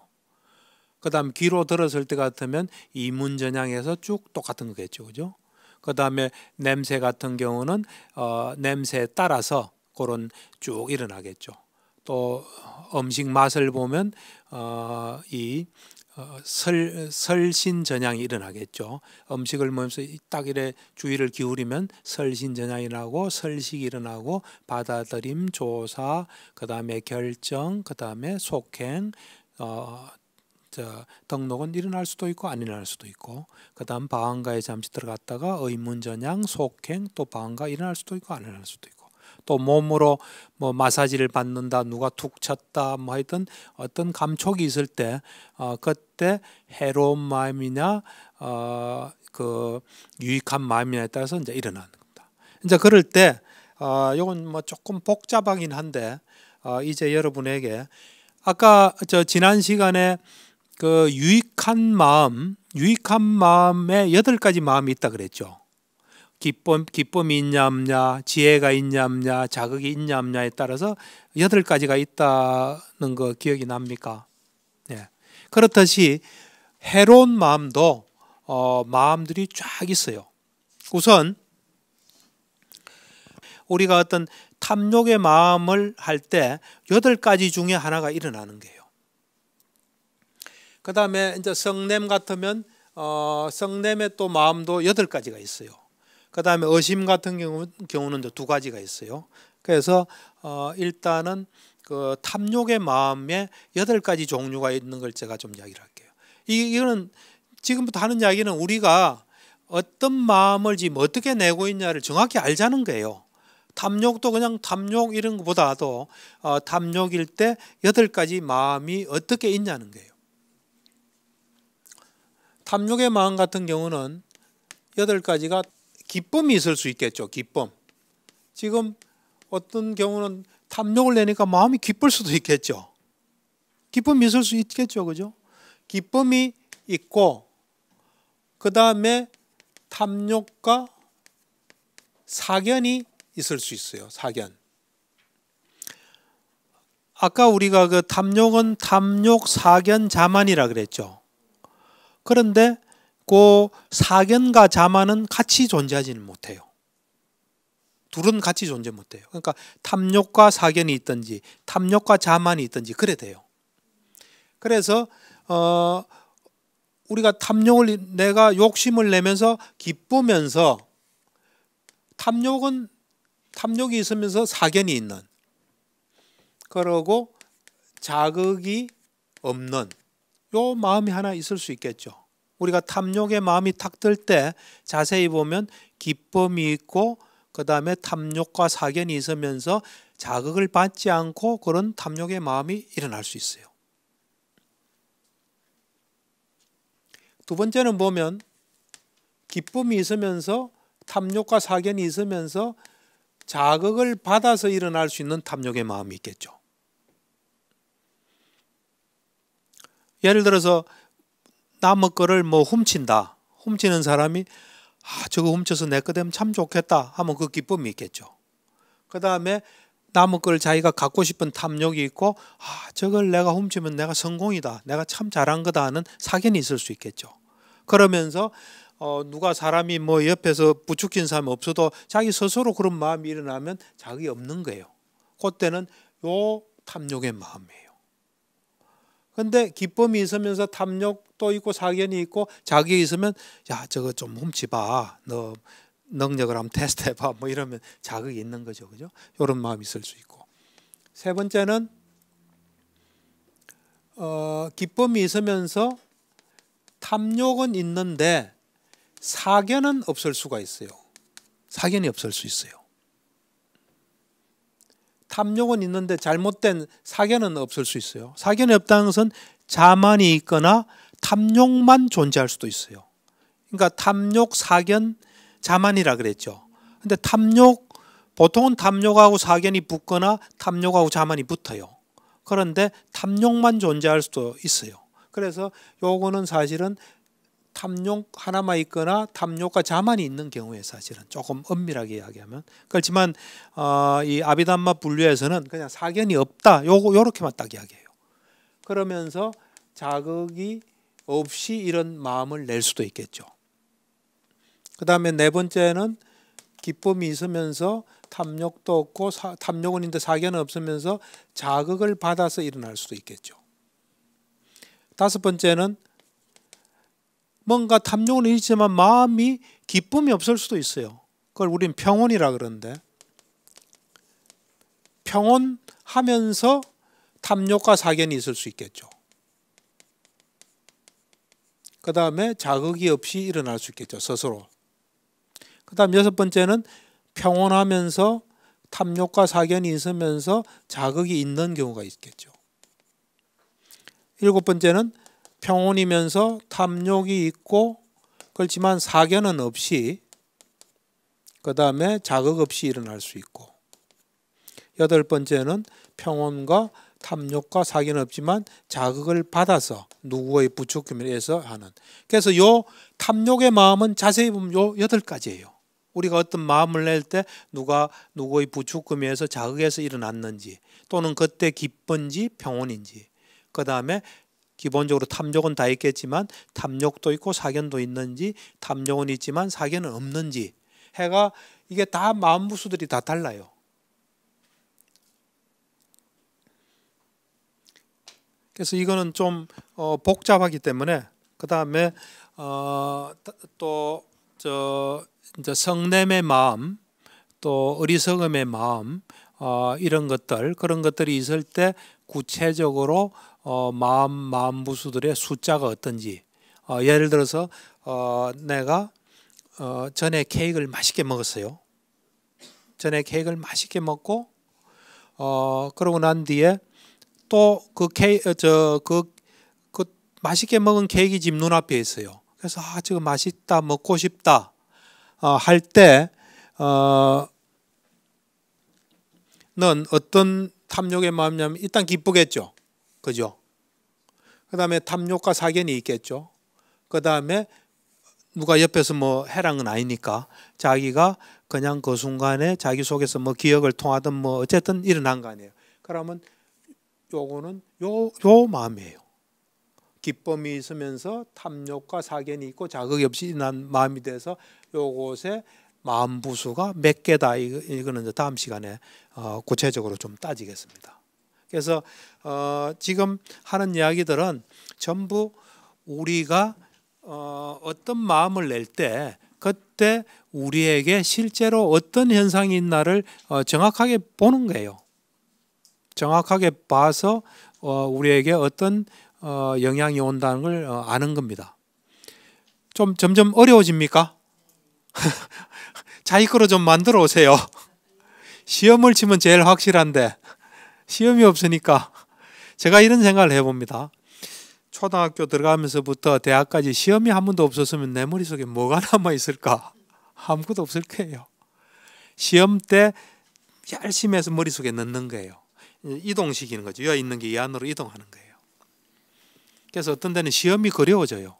그다음 귀로 들었을 때 같으면 이문전향에서 쭉 똑같은 거겠죠 그죠 그다음에 냄새 같은 경우는 어, 냄새에 따라서 그런 쭉 일어나겠죠 또 음식 맛을 보면 어, 이 어, 설, 설신 전향이 일어나겠죠. 음식을 먹으면서 딱 이래 주의를 기울이면 설신 전향이 나고 설식이 일어나고 받아들임, 조사, 그 다음에 결정, 그 다음에 속행, 어, 저, 등록은 일어날 수도 있고 안 일어날 수도 있고 그 다음 방가에 잠시 들어갔다가 의문 전향, 속행 또방가 일어날 수도 있고 안 일어날 수도 있고 또 몸으로 뭐 마사지를 받는다, 누가 툭 쳤다, 뭐 하여튼 어떤 감촉이 있을 때, 어, 그때 해로운 마음이냐, 어, 그 유익한 마음이냐에 따라서 이제 일어나는 겁니다. 이제 그럴 때, 어, 요건 뭐 조금 복잡하긴 한데, 어, 이제 여러분에게 아까 저 지난 시간에 그 유익한 마음, 유익한 마음에 여덟 가지 마음이 있다 그랬죠. 기쁨, 기쁨이 있냐 없냐, 지혜가 있냐 없냐, 자극이 있냐 없냐에 따라서 여덟 가지가 있다는 거 기억이 납니까? 예. 그렇듯이 해로운 마음도 어, 마음들이 쫙 있어요. 우선 우리가 어떤 탐욕의 마음을 할 때 여덟 가지 중에 하나가 일어나는 거예요. 그 다음에 이제 성냄 같으면 어, 성냄의 또 마음도 여덟 가지가 있어요. 그다음에 의심 같은 경우, 경우는 두 가지가 있어요. 그래서 어, 일단은 그 탐욕의 마음에 여덟 가지 종류가 있는 걸 제가 좀 이야기를 할게요. 이, 이거는 지금부터 하는 이야기는 우리가 어떤 마음을 지금 어떻게 내고 있냐를 정확히 알자는 거예요. 탐욕도 그냥 탐욕 이런 것보다도 어, 탐욕일 때 여덟 가지 마음이 어떻게 있냐는 거예요. 탐욕의 마음 같은 경우는 여덟 가지가 기쁨이 있을 수 있겠죠. 기쁨. 지금 어떤 경우는 탐욕을 내니까 마음이 기쁠 수도 있겠죠. 기쁨이 있을 수 있겠죠. 그죠? 기쁨이 있고 그 다음에 탐욕과 사견이 있을 수 있어요. 사견. 아까 우리가 그 탐욕은 탐욕 사견 자만이라 그랬죠. 그런데 없고 사견과 자만은 같이 존재하지는 못해요. 둘은 같이 존재 못해요. 그러니까 탐욕과 사견이 있든지 탐욕과 자만이 있든지 그래 돼요. 그래서 어 우리가 탐욕을 내가 욕심을 내면서 기쁘면서 탐욕은 탐욕이 있으면서 사견이 있는 그러고 자극이 없는 요 마음이 하나 있을 수 있겠죠. 우리가 탐욕의 마음이 탁 들 때 자세히 보면 기쁨이 있고 그 다음에 탐욕과 사견이 있으면서 자극을 받지 않고 그런 탐욕의 마음이 일어날 수 있어요. 두 번째는 보면 기쁨이 있으면서 탐욕과 사견이 있으면서 자극을 받아서 일어날 수 있는 탐욕의 마음이 있겠죠. 예를 들어서 남의 거를 뭐 훔친다. 훔치는 사람이 아, 저거 훔쳐서 내 거 되면 참 좋겠다 하면 그 기쁨이 있겠죠. 그 다음에 남의 걸 자기가 갖고 싶은 탐욕이 있고 아, 저걸 내가 훔치면 내가 성공이다. 내가 참 잘한 거다 하는 사견이 있을 수 있겠죠. 그러면서 어, 누가 사람이 뭐 옆에서 부축진 사람이 없어도 자기 스스로 그런 마음이 일어나면 자기 없는 거예요. 그때는 요 탐욕의 마음이에요. 근데 기쁨이 있으면서 탐욕도 있고 사견이 있고 자기 있으면 야 저거 좀 훔치봐 너 능력을 한번 테스트해봐 뭐 이러면 자극이 있는 거죠 그죠 요런 마음이 있을 수 있고 세 번째는 어, 기쁨이 있으면서 탐욕은 있는데 사견은 없을 수가 있어요 사견이 없을 수 있어요 탐욕은 있는데 잘못된 사견은 없을 수 있어요. 사견이 없다는 것은 자만이 있거나 탐욕만 존재할 수도 있어요. 그러니까 탐욕, 사견, 자만이라 그랬죠. 근데 탐욕 보통은 탐욕하고 사견이 붙거나 탐욕하고 자만이 붙어요. 그런데 탐욕만 존재할 수도 있어요. 그래서 요거는 사실은 탐욕 하나만 있거나 탐욕과 자만이 있는 경우에 사실은 조금 엄밀하게 이야기하면 그렇지만 어, 이 아비담마 분류에서는 그냥 사견이 없다 요 요렇게만 딱 이야기해요. 그러면서 자극이 없이 이런 마음을 낼 수도 있겠죠. 그 다음에 네 번째는 기쁨이 있으면서 탐욕도 없고 사, 탐욕은 있는데 사견은 없으면서 자극을 받아서 일어날 수도 있겠죠. 다섯 번째는 뭔가 탐욕은 있지만 마음이 기쁨이 없을 수도 있어요. 그걸 우린 평온이라 그러는데 평온하면서 탐욕과 사견이 있을 수 있겠죠. 그 다음에 자극이 없이 일어날 수 있겠죠. 스스로. 그 다음 여섯 번째는 평온하면서 탐욕과 사견이 있으면서 자극이 있는 경우가 있겠죠. 일곱 번째는 평온이면서 탐욕이 있고 그렇지만 사견은 없이 그 다음에 자극 없이 일어날 수 있고 여덟 번째는 평온과 탐욕과 사견 없지만 자극을 받아서 누구의 부축금에해서 하는. 그래서 요 탐욕의 마음은 자세히 보면 요 여덟 가지예요. 우리가 어떤 마음을 낼 때 누가 누구의 부축금에서자극해서 일어났는지 또는 그때 기쁜지 평온인지 그 다음에 기본적으로 탐욕은 다 있겠지만 탐욕도 있고 사견도 있는지 탐욕은 있지만 사견은 없는지 해가 이게 다 마음부수들이 다 달라요. 그래서 이거는 좀 어, 복잡하기 때문에 그 다음에 어, 또저 이제 성냄의 마음 또 어리석음의 마음 어, 이런 것들 그런 것들이 있을 때 구체적으로 어, 마음 마음 부수들의 숫자가 어떤지 어, 예를 들어서 어, 내가 어, 전에 케이크를 맛있게 먹었어요. 전에 케이크를 맛있게 먹고 어, 그러고 난 뒤에 또 그 케이크 어, 저그 그 맛있게 먹은 케이크 집 눈앞에 있어요. 그래서 아 지금 맛있다 먹고 싶다 어, 할때 어, 는 어떤 탐욕의 마음이냐면 일단 기쁘겠죠. 그죠? 그 다음에 탐욕과 사견이 있겠죠. 그 다음에 누가 옆에서 뭐 해랑은 아니니까 자기가 그냥 그 순간에 자기 속에서 뭐 기억을 통하든 뭐 어쨌든 일어난 거 아니에요. 그러면 요거는 요, 요 마음이에요. 기쁨이 있으면서 탐욕과 사견이 있고 자극이 없이 난 마음이 돼서 요것의 마음 부수가 몇 개다 이거는 다음 시간에 어, 구체적으로 좀 따지겠습니다. 그래서 어, 지금 하는 이야기들은 전부 우리가 어, 어떤 마음을 낼 때 그때 우리에게 실제로 어떤 현상이 있나를 어, 정확하게 보는 거예요. 정확하게 봐서 어, 우리에게 어떤 어, 영향이 온다는 걸 어, 아는 겁니다. 좀 점점 어려워집니까? 자기 거로 좀 만들어 오세요. 시험을 치면 제일 확실한데 시험이 없으니까 제가 이런 생각을 해봅니다. 초등학교 들어가면서부터 대학까지 시험이 한 번도 없었으면 내 머릿속에 뭐가 남아있을까? 아무것도 없을 거예요. 시험 때 열심히 해서 머릿속에 넣는 거예요. 이동시키는 거죠. 여기 있는 게 이 안으로 이동하는 거예요. 그래서 어떤 데는 시험이 그리워져요.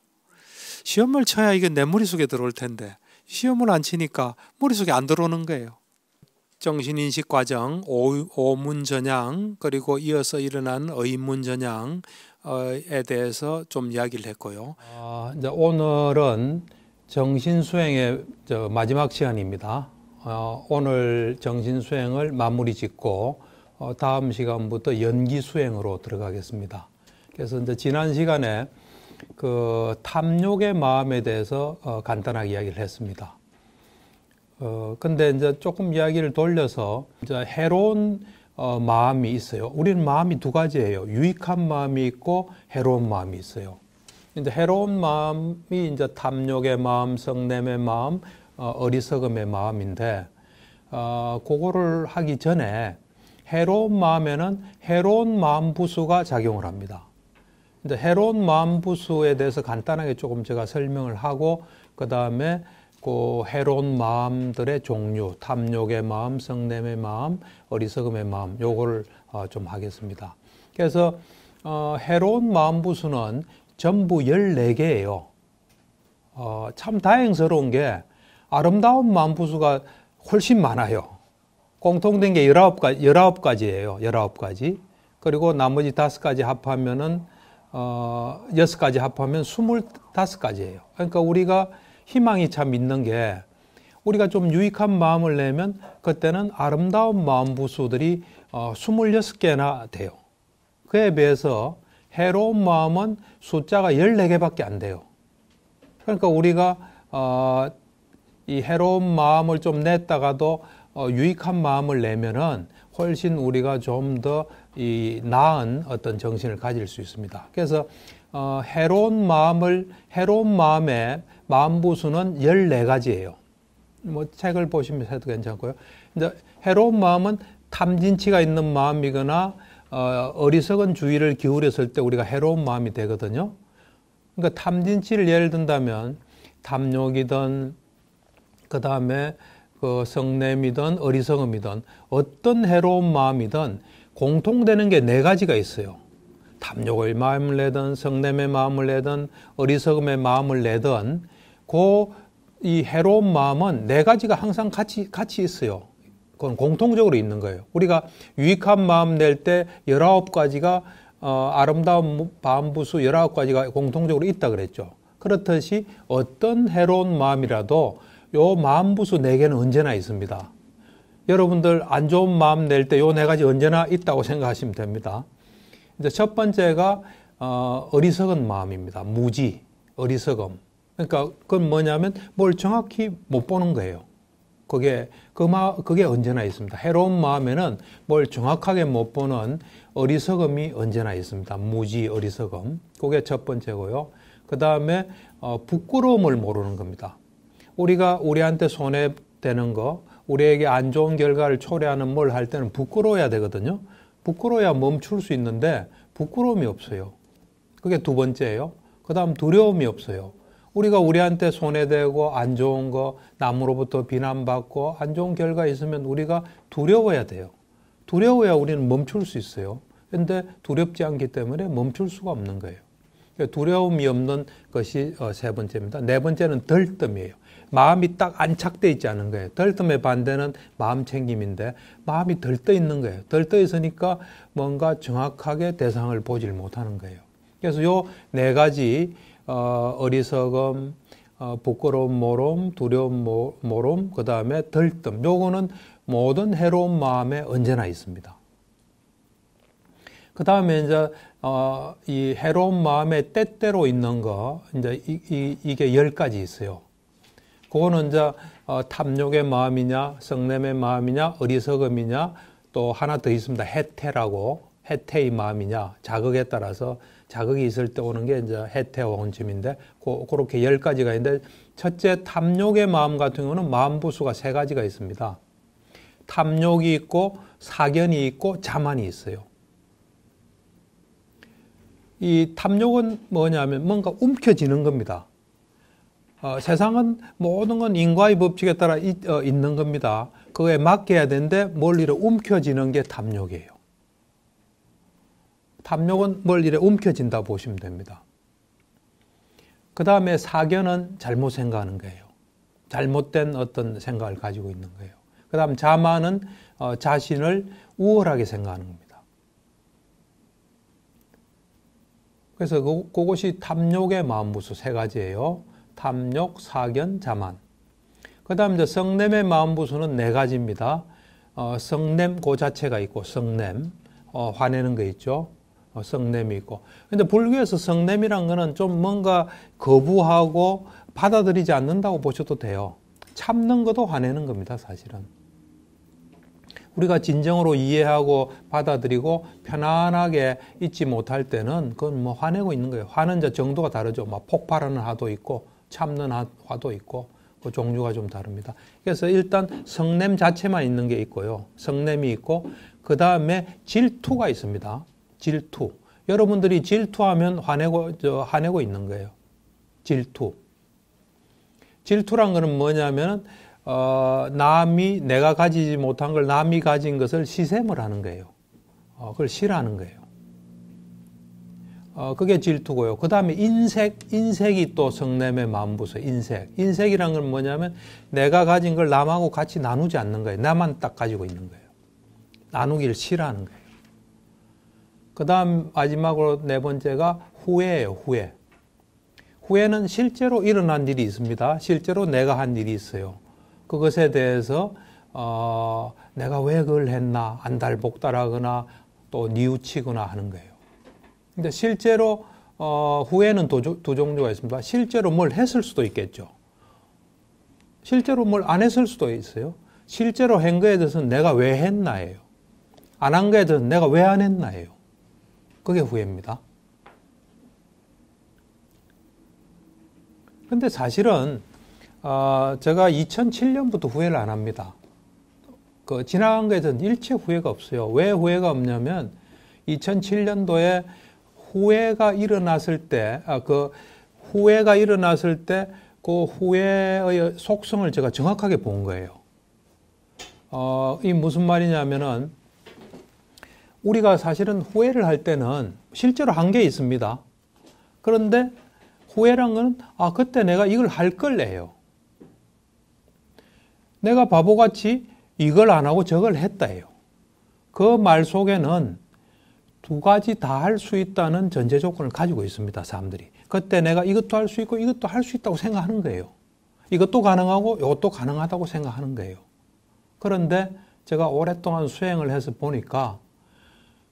시험을 쳐야 이게 내 머릿속에 들어올 텐데 시험을 안 치니까 머릿속에 안 들어오는 거예요. 정신인식 과정, 오, 문전향 그리고 이어서 일어난 의문전향에 어, 대해서 좀 이야기를 했고요. 아, 오늘은 정신수행의 마지막 시간입니다. 어, 오늘 정신수행을 마무리 짓고 어, 다음 시간부터 연기수행으로 들어가겠습니다. 그래서 이제 지난 시간에 그 탐욕의 마음에 대해서 간단하게 이야기를 했습니다. 어, 근데 이제 조금 이야기를 돌려서 이제 해로운 어, 마음이 있어요. 우리는 마음이 두 가지예요. 유익한 마음이 있고 해로운 마음이 있어요. 이제 해로운 마음이 이제 탐욕의 마음, 성냄의 마음, 어, 리석음의 마음인데, 어, 그거를 하기 전에 해로운 마음에는 해로운 마음 부수가 작용을 합니다. 이제 해로운 마음 부수에 대해서 간단하게 조금 제가 설명을 하고, 그 다음에 그 해로운 마음들의 종류, 탐욕의 마음, 성냄의 마음, 어리석음의 마음, 요거를 어, 좀 하겠습니다. 그래서 어, 해로운 마음 부수는 전부 14개예요. 어, 참 다행스러운 게 아름다운 마음 부수가 훨씬 많아요. 공통된 게 19가지, 19가지예요. 19가지. 그리고 나머지 5가지 합하면은 어, 6가지 합하면 25가지예요. 그러니까 우리가 희망이 참 있는 게 우리가 좀 유익한 마음을 내면 그때는 아름다운 마음 부수들이 어, 26개나 돼요. 그에 비해서 해로운 마음은 숫자가 14개밖에 안 돼요. 그러니까 우리가 어, 이 해로운 마음을 좀 냈다가도 어, 유익한 마음을 내면은 훨씬 우리가 좀 더 이 나은 어떤 정신을 가질 수 있습니다. 그래서 어, 해로운 마음을 해로운 마음에 마음부수는 14가지예요. 뭐 책을 보시면 해도 괜찮고요. 이제 해로운 마음은 탐진치가 있는 마음이거나 어, 리석은 주의를 기울였을 때 우리가 해로운 마음이 되거든요. 그러니까 탐진치를 예를 든다면 탐욕이든 그 다음에 그 성냄이든 어리석음이든 어떤 해로운 마음이든 공통되는 게 네 가지가 있어요. 탐욕의 마음을 내든 성냄의 마음을 내든 어리석음의 마음을 내든 그이 해로운 마음은 네 가지가 항상 같이 같이 있어요. 그건 공통적으로 있는 거예요. 우리가 유익한 마음 낼 때 열아홉 가지가 어, 아름다운 반부수 19가지가 공통적으로 있다 그랬죠. 그렇듯이 어떤 해로운 마음이라도 요 마음부수 4개는 언제나 있습니다. 여러분들 안 좋은 마음 낼 때 요 네 가지 언제나 있다고 생각하시면 됩니다. 이제 첫 번째가 어, 리석은 마음입니다. 무지, 어리석음. 그러니까 그건 뭐냐면 뭘 정확히 못 보는 거예요. 그게 그 마, 그게 언제나 있습니다. 해로운 마음에는 뭘 정확하게 못 보는 어리석음이 언제나 있습니다. 무지 어리석음. 그게 첫 번째고요. 그 다음에 어, 부끄러움을 모르는 겁니다. 우리가 우리한테 손해 되는 거, 우리에게 안 좋은 결과를 초래하는 뭘 할 때는 부끄러워야 되거든요. 부끄러워야 멈출 수 있는데 부끄러움이 없어요. 그게 두 번째예요. 그 다음 두려움이 없어요. 우리가 우리한테 손해되고 안 좋은 거 남으로부터 비난받고 안 좋은 결과 있으면 우리가 두려워야 돼요. 두려워야 우리는 멈출 수 있어요. 근데 두렵지 않기 때문에 멈출 수가 없는 거예요. 그러니까 두려움이 없는 것이 어, 세 번째입니다. 네 번째는 덜뜸이에요. 마음이 딱 안착돼 있지 않은 거예요. 덜뜸의 반대는 마음 챙김인데 마음이 덜 떠 있는 거예요. 덜 떠 있으니까 뭔가 정확하게 대상을 보질 못하는 거예요. 그래서 요 네 가지 어, 리석음 어, 부끄러운 모름, 두려운 모, 름그 다음에 들뜸. 요거는 모든 해로운 마음에 언제나 있습니다. 그 다음에 이제 어, 이 해로운 마음에 때때로 있는 거 이제 이, 이 게열 가지 있어요. 그거는 이제 어, 탐욕의 마음이냐, 성냄의 마음이냐, 어리석음이냐, 또 하나 더 있습니다. 해태라고 해태의 마음이냐, 자극에 따라서 자극이 있을 때 오는 게 이제 해태와 혼침인데 고, 그렇게 열 가지가 있는데 첫째 탐욕의 마음 같은 경우는 마음부수가 세 가지가 있습니다. 탐욕이 있고 사견이 있고 자만이 있어요. 이 탐욕은 뭐냐면 뭔가 움켜쥐는 겁니다. 어, 세상은 모든 건 인과의 법칙에 따라 있, 어, 있는 겁니다. 그에 맡겨야 되는데 멀리로 움켜쥐는 게 탐욕이에요. 탐욕은 뭘 이래 움켜진다 보시면 됩니다. 그 다음에 사견은 잘못 생각하는 거예요. 잘못된 어떤 생각을 가지고 있는 거예요. 그 다음 자만은 어, 자신을 우월하게 생각하는 겁니다. 그래서 그, 것이 탐욕의 마음부수 세 가지예요. 탐욕, 사견, 자만. 그 다음 이제 성냄의 마음부수는 네 가지입니다. 어, 성냄 그 자체가 있고 성냄 어, 화내는 거 있죠. 어, 성냄이고. 근데 불교에서 성냄이란 거는 좀 뭔가 거부하고 받아들이지 않는다고 보셔도 돼요. 참는 것도 화내는 겁니다, 사실은. 우리가 진정으로 이해하고 받아들이고 편안하게 있지 못할 때는 그건 뭐 화내고 있는 거예요. 화는 자 정도가 다르죠. 막 폭발하는 화도 있고 참는 화도 있고 그 종류가 좀 다릅니다. 그래서 일단 성냄 자체만 있는 게 있고요. 성냄이 있고 그 다음에 질투가 있습니다. 질투. 여러분들이 질투하면 화내고, 저, 화내고 있는 거예요. 질투. 질투란 것은 뭐냐면, 어, 남이, 내가 가지지 못한 걸 남이 가진 것을 시샘을 하는 거예요. 어, 그걸 싫어하는 거예요. 어, 그게 질투고요. 그 다음에 인색, 인색이 또 성냄의 만부서, 인색. 인색이란 건 뭐냐면 내가 가진 걸 남하고 같이 나누지 않는 거예요. 나만 딱 가지고 있는 거예요. 나누기를 싫어하는 거예요. 그 다음 마지막으로 네 번째가 후회예요, 후회. 후회는 실제로 일어난 일이 있습니다. 실제로 내가 한 일이 있어요. 그것에 대해서 어, 내가 왜 그걸 했나 안달복달하거나 또 뉘우치거나 하는 거예요. 근데 실제로 어, 후회는 두, 두 종류가 있습니다. 실제로 뭘 했을 수도 있겠죠. 실제로 뭘 안 했을 수도 있어요. 실제로 한 거에 대해서는 내가 왜 했나예요. 안 한 거에 대해서는 내가 왜 안 했나예요. 그게 후회입니다. 근데 사실은 어, 제가 2007년부터 후회를 안 합니다. 그 지나간 거에 대 일체 후회가 없어요. 왜 후회가 없냐면 2007년도에 후회가 일어났을 때, 아, 그 후회가 일어났을 때 그 후회의 속성을 제가 정확하게 본 거예요. 어, 이 무슨 말이냐면은 우리가 사실은 후회를 할 때는 실제로 한 게 있습니다. 그런데 후회란 건, 아, 그때 내가 이걸 할 걸래요. 내가 바보같이 이걸 안 하고 저걸 했다예요. 그 말 속에는 두 가지 다 할 수 있다는 전제 조건을 가지고 있습니다, 사람들이. 그때 내가 이것도 할 수 있고 이것도 할 수 있다고 생각하는 거예요. 이것도 가능하고 이것도 가능하다고 생각하는 거예요. 그런데 제가 오랫동안 수행을 해서 보니까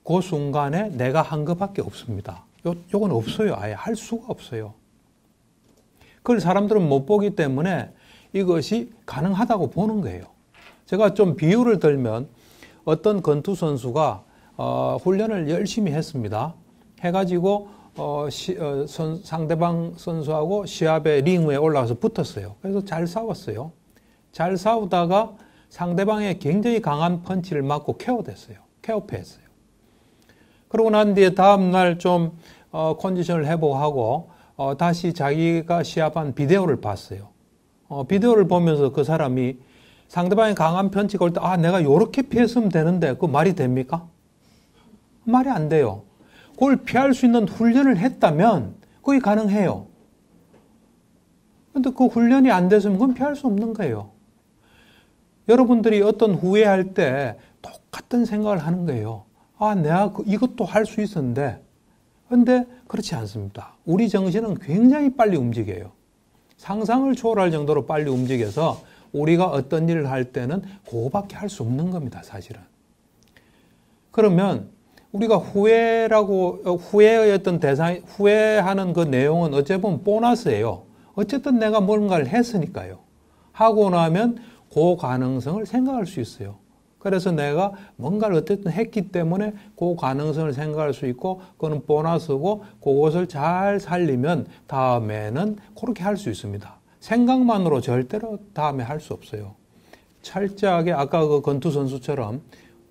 그 순간에 내가 한 것밖에 없습니다. 요, 요건 없어요. 아예 할 수가 없어요. 그걸 사람들은 못 보기 때문에 이것이 가능하다고 보는 거예요. 제가 좀 비유를 들면 어떤 건투 선수가 어, 훈련을 열심히 했습니다. 해가지고 어, 시, 어, 선, 상대방 선수하고 시합의 링에 올라와서 붙었어요. 그래서 잘 싸웠어요. 잘 싸우다가 상대방의 굉장히 강한 펀치를 맞고 케어됐어요. 케어패했어요. 그러고 난 뒤에 다음날 좀 어, 컨디션을 회복하고 어, 다시 자기가 시합한 비디오를 봤어요. 어, 비디오를 보면서 그 사람이 상대방이 강한 편칙걸 때 아 내가 이렇게 피했으면 되는데 그 말이 됩니까? 말이 안 돼요. 그걸 피할 수 있는 훈련을 했다면 그게 가능해요. 그런데그 훈련이 안 됐으면 그건 피할 수 없는 거예요. 여러분들이 어떤 후회할 때 똑같은 생각을 하는 거예요. 아, 내가 그 이것도 할 수 있었는데. 근데 그렇지 않습니다. 우리 정신은 굉장히 빨리 움직여요. 상상을 초월할 정도로 빨리 움직여서 우리가 어떤 일을 할 때는 그거밖에 할 수 없는 겁니다, 사실은. 그러면 우리가 후회라고, 어, 후회의 어떤 대상, 후회하는 그 내용은 어찌 보면 보너스예요. 어쨌든 내가 뭔가를 했으니까요. 하고 나면 그 가능성을 생각할 수 있어요. 그래서 내가 뭔가를 어쨌든 했기 때문에 그 가능성을 생각할 수 있고 그거는 보너스고 그것을 잘 살리면 다음에는 그렇게 할 수 있습니다. 생각만으로 절대로 다음에 할 수 없어요. 철저하게 아까 그 건투 선수처럼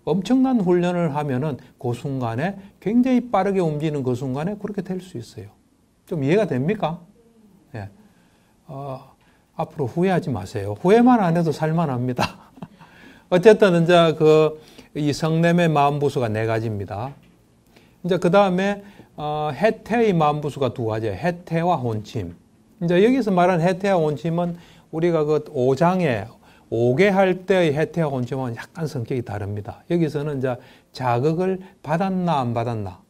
엄청난 훈련을 하면은 그 순간에 굉장히 빠르게 움직이는 그 순간에 그렇게 될 수 있어요. 좀 이해가 됩니까? 예. 어, 앞으로 후회하지 마세요. 후회만 안 해도 살만합니다. 어쨌든 이제 그이 성냄의 마음부수가 네 가지입니다. 이제 그 다음에 어, 해태의 마음부수가 두 가지예요. 해태와 혼침. 이제 여기서 말한 해태와 혼침은 우리가 그 5장에 오게할 때의 해태와 혼침은 약간 성격이 다릅니다. 여기서는 이제 자극을 받았나 안 받았나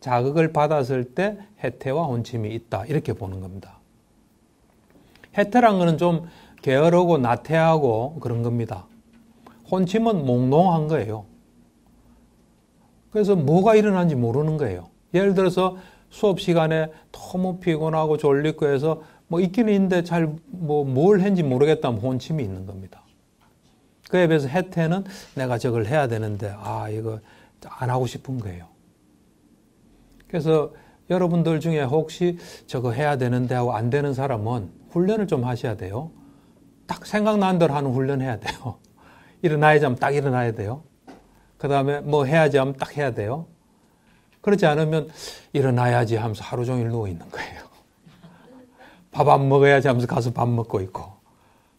자극을 받았을 때 해태와 혼침이 있다 이렇게 보는 겁니다. 해태란 것은 좀 게으르고 나태하고 그런 겁니다. 본침은 몽롱한 거예요. 그래서 뭐가 일어난지 모르는 거예요. 예를 들어서 수업 시간에 너무 피곤하고 졸리고 해서 뭐 있기는 있는데 잘 뭐 뭘 했는지 모르겠다면 본침이 있는 겁니다. 그에 비해서 해태는 내가 저걸 해야 되는데 아 이거 안 하고 싶은 거예요. 그래서 여러분들 중에 혹시 저거 해야 되는데 하고 안 되는 사람은 훈련을 좀 하셔야 돼요. 딱 생각난 대로 하는 훈련 해야 돼요. 일어나야지 하면 딱 일어나야 돼요. 그 다음에 뭐 해야지 하면 딱 해야 돼요. 그렇지 않으면 일어나야지 하면서 하루 종일 누워 있는 거예요. 밥 안 먹어야지 하면서 가서 밥 먹고 있고.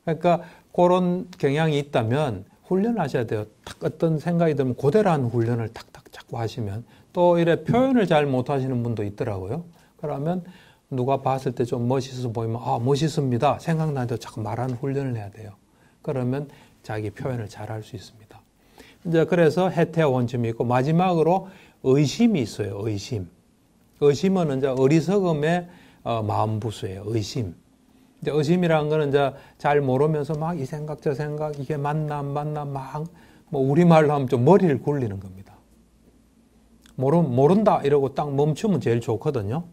그러니까 그런 경향이 있다면 훈련 하셔야 돼요. 딱 어떤 생각이 들면 고대로 한 훈련을 탁탁 자꾸 하시면 또 이래 표현을 잘 못 하시는 분도 있더라고요. 그러면 누가 봤을 때 좀 멋있어 보이면 아 멋있습니다 생각나도 자꾸 말하는 훈련을 해야 돼요. 그러면 자기 표현을 잘 할 수 있습니다. 이제 그래서 해태 원점이 있고 마지막으로 의심이 있어요. 의심. 의심은 이제 어리석음의 어, 마음 부수예요. 의심. 이제 의심이라는 거는 이제 잘 모르면서 막 이 생각 저 생각 이게 맞나 안 맞나 막 뭐 우리말로 하면 좀 머리를 굴리는 겁니다. 모르, 모른다 이러고 딱 멈추면 제일 좋거든요.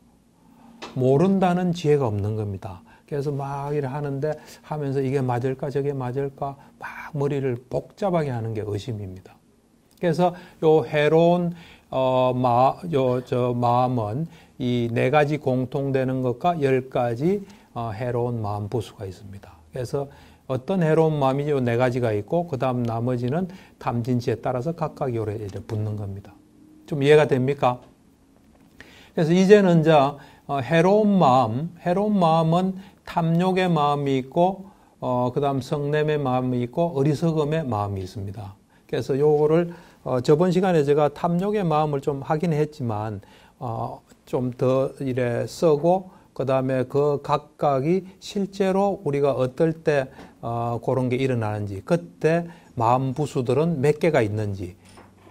모른다는 지혜가 없는 겁니다. 그래서 막 이래 하는데 하면서 이게 맞을까 저게 맞을까 막 머리를 복잡하게 하는 게 의심입니다. 그래서 요 해로운 어, 마, 요, 저 마음은 이 네 가지 공통되는 것과 열 가지 어, 해로운 마음 부수가 있습니다. 그래서 어떤 해로운 마음이 요 네 가지가 있고 그 다음 나머지는 탐진치에 따라서 각각 요래 이렇게 붙는 겁니다. 좀 이해가 됩니까? 그래서 이제는 자 어, 해로운 마음, 해로운 마음은 탐욕의 마음이 있고 어, 그다음 성냄의 마음이 있고 어리석음의 마음이 있습니다. 그래서 요거를 어, 저번 시간에 제가 탐욕의 마음을 좀 하긴 했지만 어, 좀 더 이래 쓰고 그다음에 그 각각이 실제로 우리가 어떨 때 어, 그런 게 일어나는지 그때 마음 부수들은 몇 개가 있는지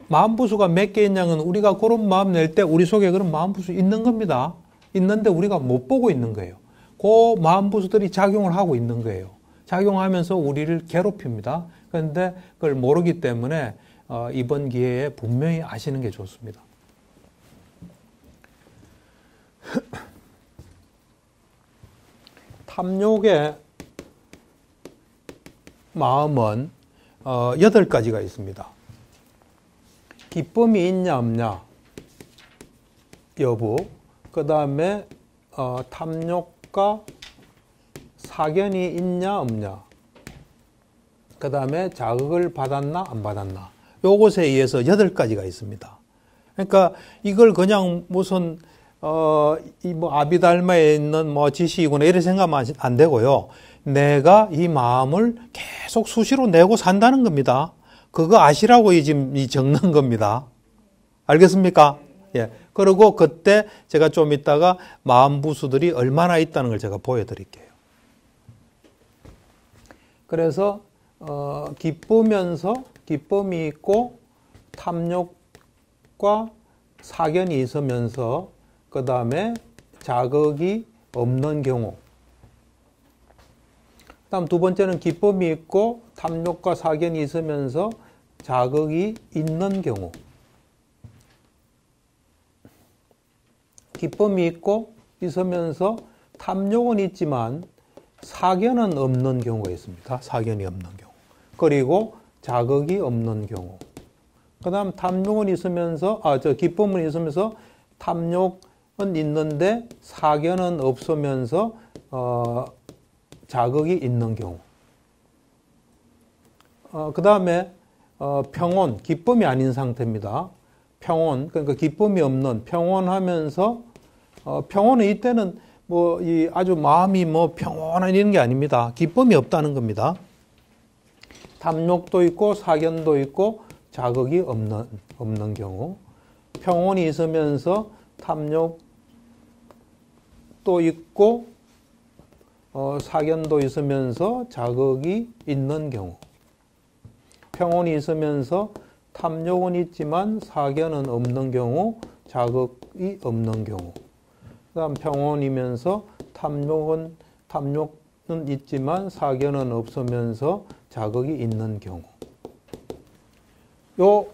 마음 부수가 몇 개 있냐는 우리가 그런 마음 낼 때 우리 속에 그런 마음 부수 있는 겁니다. 있는데 우리가 못 보고 있는 거예요. 그 마음부수들이 작용을 하고 있는 거예요. 작용하면서 우리를 괴롭힙니다. 그런데 그걸 모르기 때문에 어, 이번 기회에 분명히 아시는 게 좋습니다. 탐욕의 마음은 어, 여덟 가지가 있습니다. 기쁨이 있냐 없냐 여부, 그 다음에 어, 탐욕 수가 사견이 있냐 없냐 그 다음에 자극을 받았나 안 받았나 요것에 의해서 여덟 가지가 있습니다. 그러니까 이걸 그냥 무슨 어, 이뭐 아비달마에 있는 뭐 지식이구나 이런 생각만 안 되고요. 내가 이 마음을 계속 수시로 내고 산다는 겁니다. 그거 아시라고 지금 적는 겁니다. 알겠습니까? 예. 그리고 그때 제가 좀 이따가 마음부수들이 얼마나 있다는 걸 제가 보여드릴게요. 그래서 어, 기쁘면서 기쁨이 있고 탐욕과 사견이 있으면서 그 다음에 자극이 없는 경우. 그 다음 두 번째는 기쁨이 있고 탐욕과 사견이 있으면서 자극이 있는 경우. 기쁨이 있고 있으면서 탐욕은 있지만 사견은 없는 경우가 있습니다. 사견이 없는 경우. 그리고 자극이 없는 경우. 그 다음 탐욕은 있으면서, 아, 저 기쁨은 있으면서 탐욕은 있는데 사견은 없으면서, 어, 자극이 있는 경우. 어, 그 다음에, 어, 평온, 기쁨이 아닌 상태입니다. 평온, 그러니까 기쁨이 없는, 평온하면서 어, 평온은 이때는 뭐 이 아주 마음이 뭐 평온한 이런 게 아닙니다. 기쁨이 없다는 겁니다. 탐욕도 있고 사견도 있고 자극이 없는 없는 경우 평온이 있으면서 탐욕도 있고 어, 사견도 있으면서 자극이 있는 경우 평온이 있으면서 탐욕은 있지만 사견은 없는 경우 자극이 없는 경우 그다음 병원이면서 탐욕은 탐욕은 있지만 사견은 없으면서 자극이 있는 경우. 요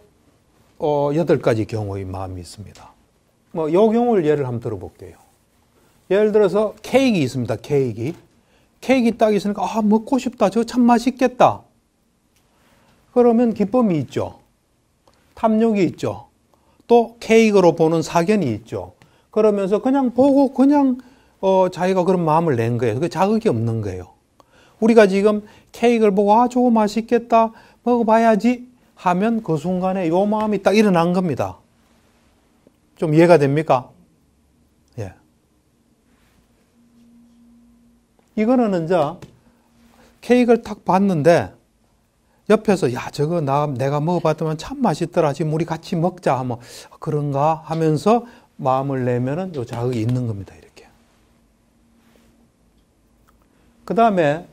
어, 여덟 가지 경우의 마음이 있습니다. 뭐요 경우를 예를 한번 들어볼게요. 예를 들어서 케이크 있습니다. 케이크. 케이크 딱 있으니까 아 먹고 싶다. 저 참 맛있겠다. 그러면 기쁨이 있죠. 탐욕이 있죠. 또 케이크로 보는 사견이 있죠. 그러면서 그냥 보고 그냥 어, 자기가 그런 마음을 낸 거예요. 그 자극이 없는 거예요. 우리가 지금 케이크를 보고 아 저거 맛있겠다 먹어봐야지 하면 그 순간에 요 마음이 딱 일어난 겁니다. 좀 이해가 됩니까? 예. 이거는 이제 케이크를 딱 봤는데 옆에서 야 저거 나 내가 먹어봤더만 참 맛있더라 지금 우리 같이 먹자 하면 뭐, 그런가 하면서 마음을 내면은 요 자극이 있는 겁니다. 이렇게. 그 다음에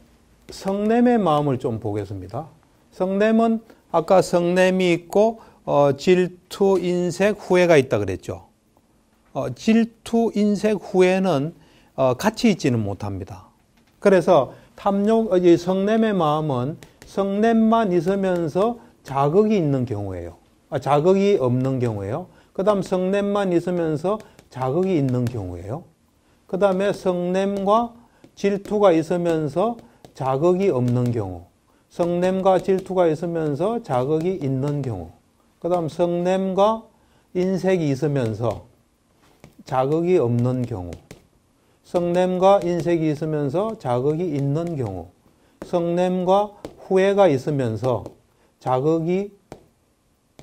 성냄의 마음을 좀 보겠습니다. 성냄은 아까 성냄이 있고 어, 질투, 인색, 후회가 있다 그랬죠. 어, 질투, 인색, 후회는 어, 같이 있지는 못합니다. 그래서 탐욕, 어, 성냄의 마음은 성냄만 있으면서 자극이 있는 경우에요 아, 자극이 없는 경우에요 그 다음 성냄만 있으면서 자극이 있는 경우예요. 그 다음에 성냄과 질투가 있으면서 자극이 없는 경우. 성냄과 질투가 있으면서 자극이 있는 경우. 그 다음 성냄과 인색이 있으면서 자극이 없는 경우. 성냄과 인색이 있으면서 자극이 있는 경우. 성냄과 후회가 있으면서 자극이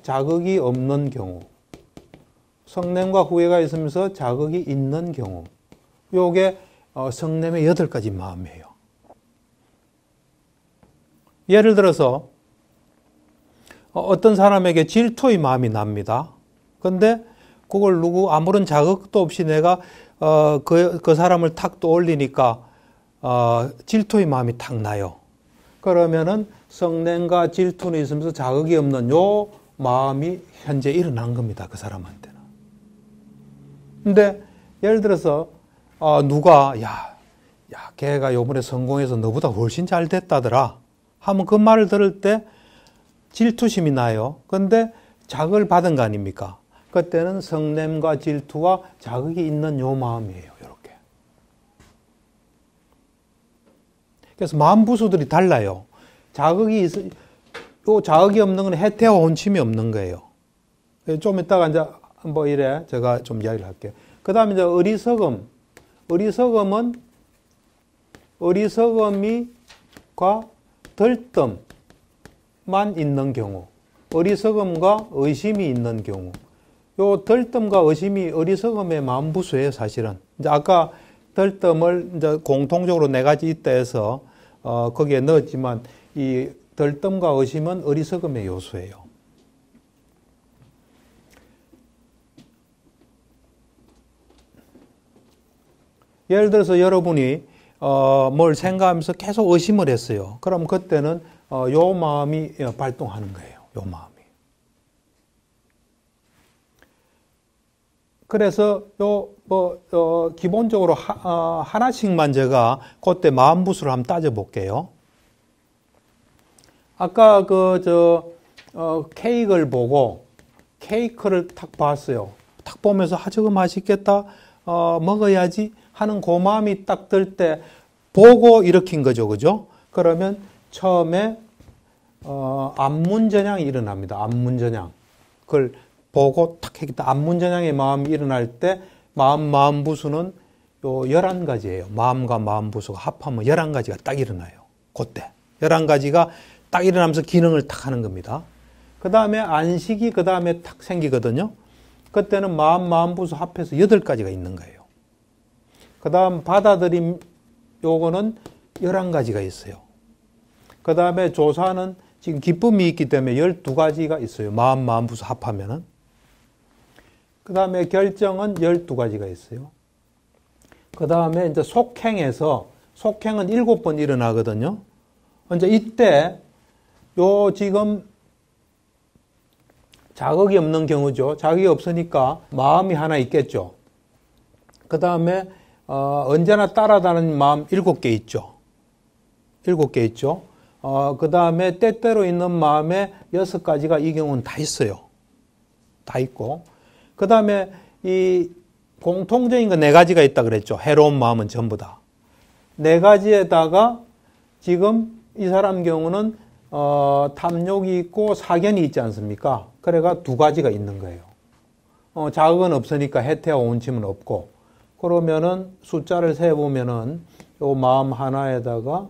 자극이 없는 경우. 성냄과 후회가 있으면서 자극이 있는 경우. 요게 어, 성냄의 여덟 가지 마음이에요. 예를 들어서 어, 어떤 사람에게 질투의 마음이 납니다. 근데 그걸 누구 아무런 자극도 없이 내가 어, 그, 그 사람을 탁 떠올리니까 질투의 마음이 탁 나요. 그러면은 성냄과 질투는 있으면서 자극이 없는 요 마음이 현재 일어난 겁니다. 그 사람한테. 근데 예를 들어서 어, 누가 야, 야 걔가 요번에 성공해서 너보다 훨씬 잘 됐다더라 하면 그 말을 들을 때 질투심이 나요. 근데 자극을 받은 거 아닙니까? 그때는 성냄과 질투와 자극이 있는 요 마음이에요. 이렇게. 그래서 마음 부수들이 달라요. 자극이 있, 어요 자극이 없는 건 해태와 온침이 없는 거예요. 좀 이따가 이제 한번 이래 제가 좀 이야기를 할게요. 그 다음에 이제 어리석음. 어리석음은 어리석음이과 덜뜸만 있는 경우. 어리석음과 의심이 있는 경우. 요덜뜸과 의심이 어리석음의 만부수예요, 사실은. 이제 아까 덜뜸을 이제 공통적으로 네 가지 있다 해서 어, 거기에 넣었지만 이덜뜸과 의심은 어리석음의 요소예요. 예를 들어서 여러분이 어, 뭘 생각하면서 계속 의심을 했어요. 그럼 그때는 어, 요 마음이 어, 발동하는 거예요. 요 마음이. 그래서 요, 뭐, 어, 기본적으로 하, 어, 하나씩만 제가 그때 마음부수를 한번 따져볼게요. 아까 그, 저, 어, 케이크를 보고 케이크를 탁 봤어요. 탁 보면서 아, 저거 맛있겠다. 어, 먹어야지. 하는 고마움이 그 딱들 때 보고 일으킨 거죠. 그죠? 그러면 처음에 어, 안문전향이 일어납니다. 안문전향. 그걸 보고 탁 했다. 안문전향의 마음이 일어날 때 마음 마음 부수는 요 11가지예요. 마음과 마음 부수가 합하면 11가지가 딱 일어나요. 그때. 11가지가 딱 일어나면서 기능을 탁 하는 겁니다. 그 다음에 안식이 그 다음에 탁 생기거든요. 그때는 마음, 마음 부수 합해서 8가지가 있는 거예요. 그 다음 받아들임 요거는 11가지가 있어요. 그 다음에 조사는 지금 기쁨이 있기 때문에 12가지가 있어요. 마음, 마음 부서 합하면은. 그 다음에 결정은 12가지가 있어요. 그 다음에 이제 속행에서, 속행은 7번 일어나거든요. 이제 이때, 요 지금 자극이 없는 경우죠. 자극이 없으니까 마음이 하나 있겠죠. 그 다음에 어, 언제나 따라다는 니 마음 일곱 개 있죠. 일곱 개 있죠. 어, 그 다음에 때때로 있는 마음에 여섯 가지가 이 경우는 다 있어요. 다 있고. 그 다음에 이 공통적인 거 네 가지가 있다 그랬죠. 해로운 마음은 전부 다. 네 가지에다가 지금 이 사람 경우는 어, 탐욕이 있고 사견이 있지 않습니까? 그래가 두 가지가 있는 거예요. 어, 자극은 없으니까 해태와 온침은 없고 그러면은 숫자를 세보면은 요 마음 하나에다가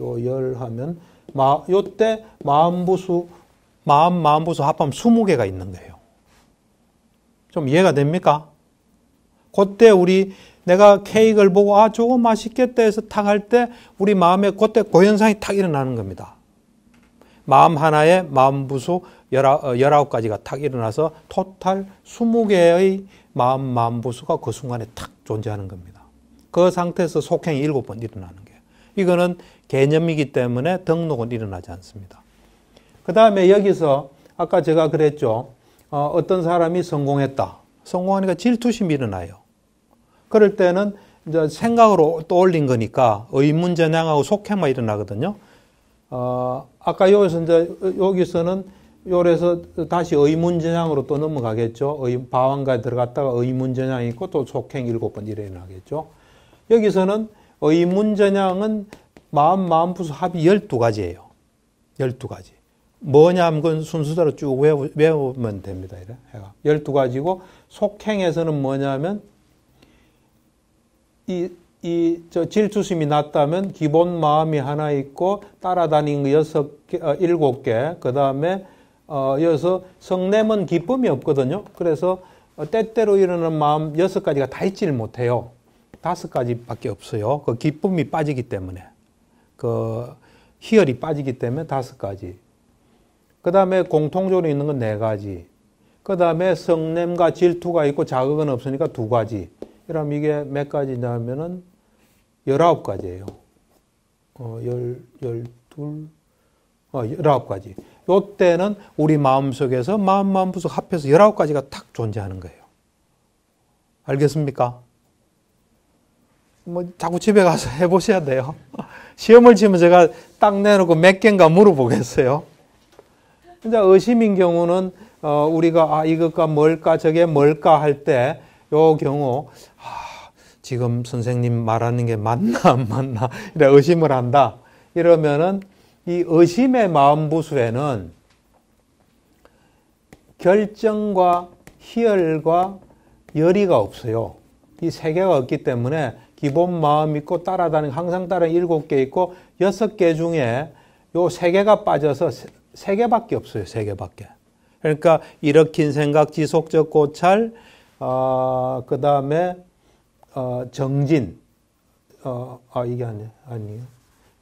요열 하면 마, 요때 마음부수, 마음, 마음부수 합하면 20개가 있는 거예요. 좀 이해가 됩니까? 그때 우리 내가 케이크를 보고 아 저거 맛있겠다 해서 탁 할 때 우리 마음에 그때 고현상이 탁 일어나는 겁니다. 마음 하나에 마음부수 19가지가 어, 탁 일어나서 토탈 20개의 마음 마음부수가 그 순간에 탁 존재하는 겁니다. 그 상태에서 속행이 일곱 번 일어나는 게 이거는 개념이기 때문에 등록은 일어나지 않습니다. 그 다음에 여기서 아까 제가 그랬죠. 어, 떤 사람이 성공했다. 성공하니까 질투심이 일어나요. 그럴 때는 이제 생각으로 떠올린 거니까 의문전향하고 속행만 일어나거든요. 어, 아까 여기서 이제 여기서는 요래서 다시 의문전향으로 또 넘어가겠죠. 의, 바왕가에 들어갔다가 의문전향 있고 또 속행 일곱 번 이래 나겠죠. 여기서는 의문전향은 마음, 마음부수 합이 열두 가지예요 열두 가지 뭐냐면 그건 순수대로 쭉 외우면 됩니다. 이래. 12가지고 속행에서는 뭐냐면 이, 이, 저 질투심이 낮다면 기본 마음이 하나 있고 따라다닌 거 그 여섯 개, 어, 일곱 개, 그 다음에 어, 이어서 성냄은 기쁨이 없거든요. 그래서 때때로 일어나는 마음 여섯 가지가 다 있지를 못해요. 다섯 가지밖에 없어요. 그 기쁨이 빠지기 때문에. 그 희열이 빠지기 때문에 다섯 가지. 그 다음에 공통적으로 있는 건 네 가지. 그 다음에 성냄과 질투가 있고 자극은 없으니까 두 가지. 그럼 이게 몇 가지냐면은 열아홉 가지예요. 어, 열, 열둘, 어, 열아홉 가지. 요때는 우리 마음속에서 마음 마음 부속 합해서 19가지가 탁 존재하는 거예요. 알겠습니까? 뭐 자꾸 집에 가서 해 보셔야 돼요. 시험을 치면 제가 딱 내놓고 몇 개인가 물어보겠어요. 이제 의심인 경우는 어, 우리가 아 이것과 뭘까 저게 뭘까 할 때 요 경우 아, 지금 선생님 말하는 게 맞나 안 맞나 이래 의심을 한다. 이러면은 이 의심의 마음부술에는 결정과 희열과 열의가 없어요. 이 세 개가 없기 때문에 기본 마음 있고 따라다니는 항상 따라 일곱 개 있고 여섯 개 중에 요 세 개가 빠져서 세 개밖에 없어요. 세 개밖에. 그러니까 일으킨 생각, 지속적 고찰, 어, 그 다음에 어, 정진. 어, 아 이게 아니, 아니에요.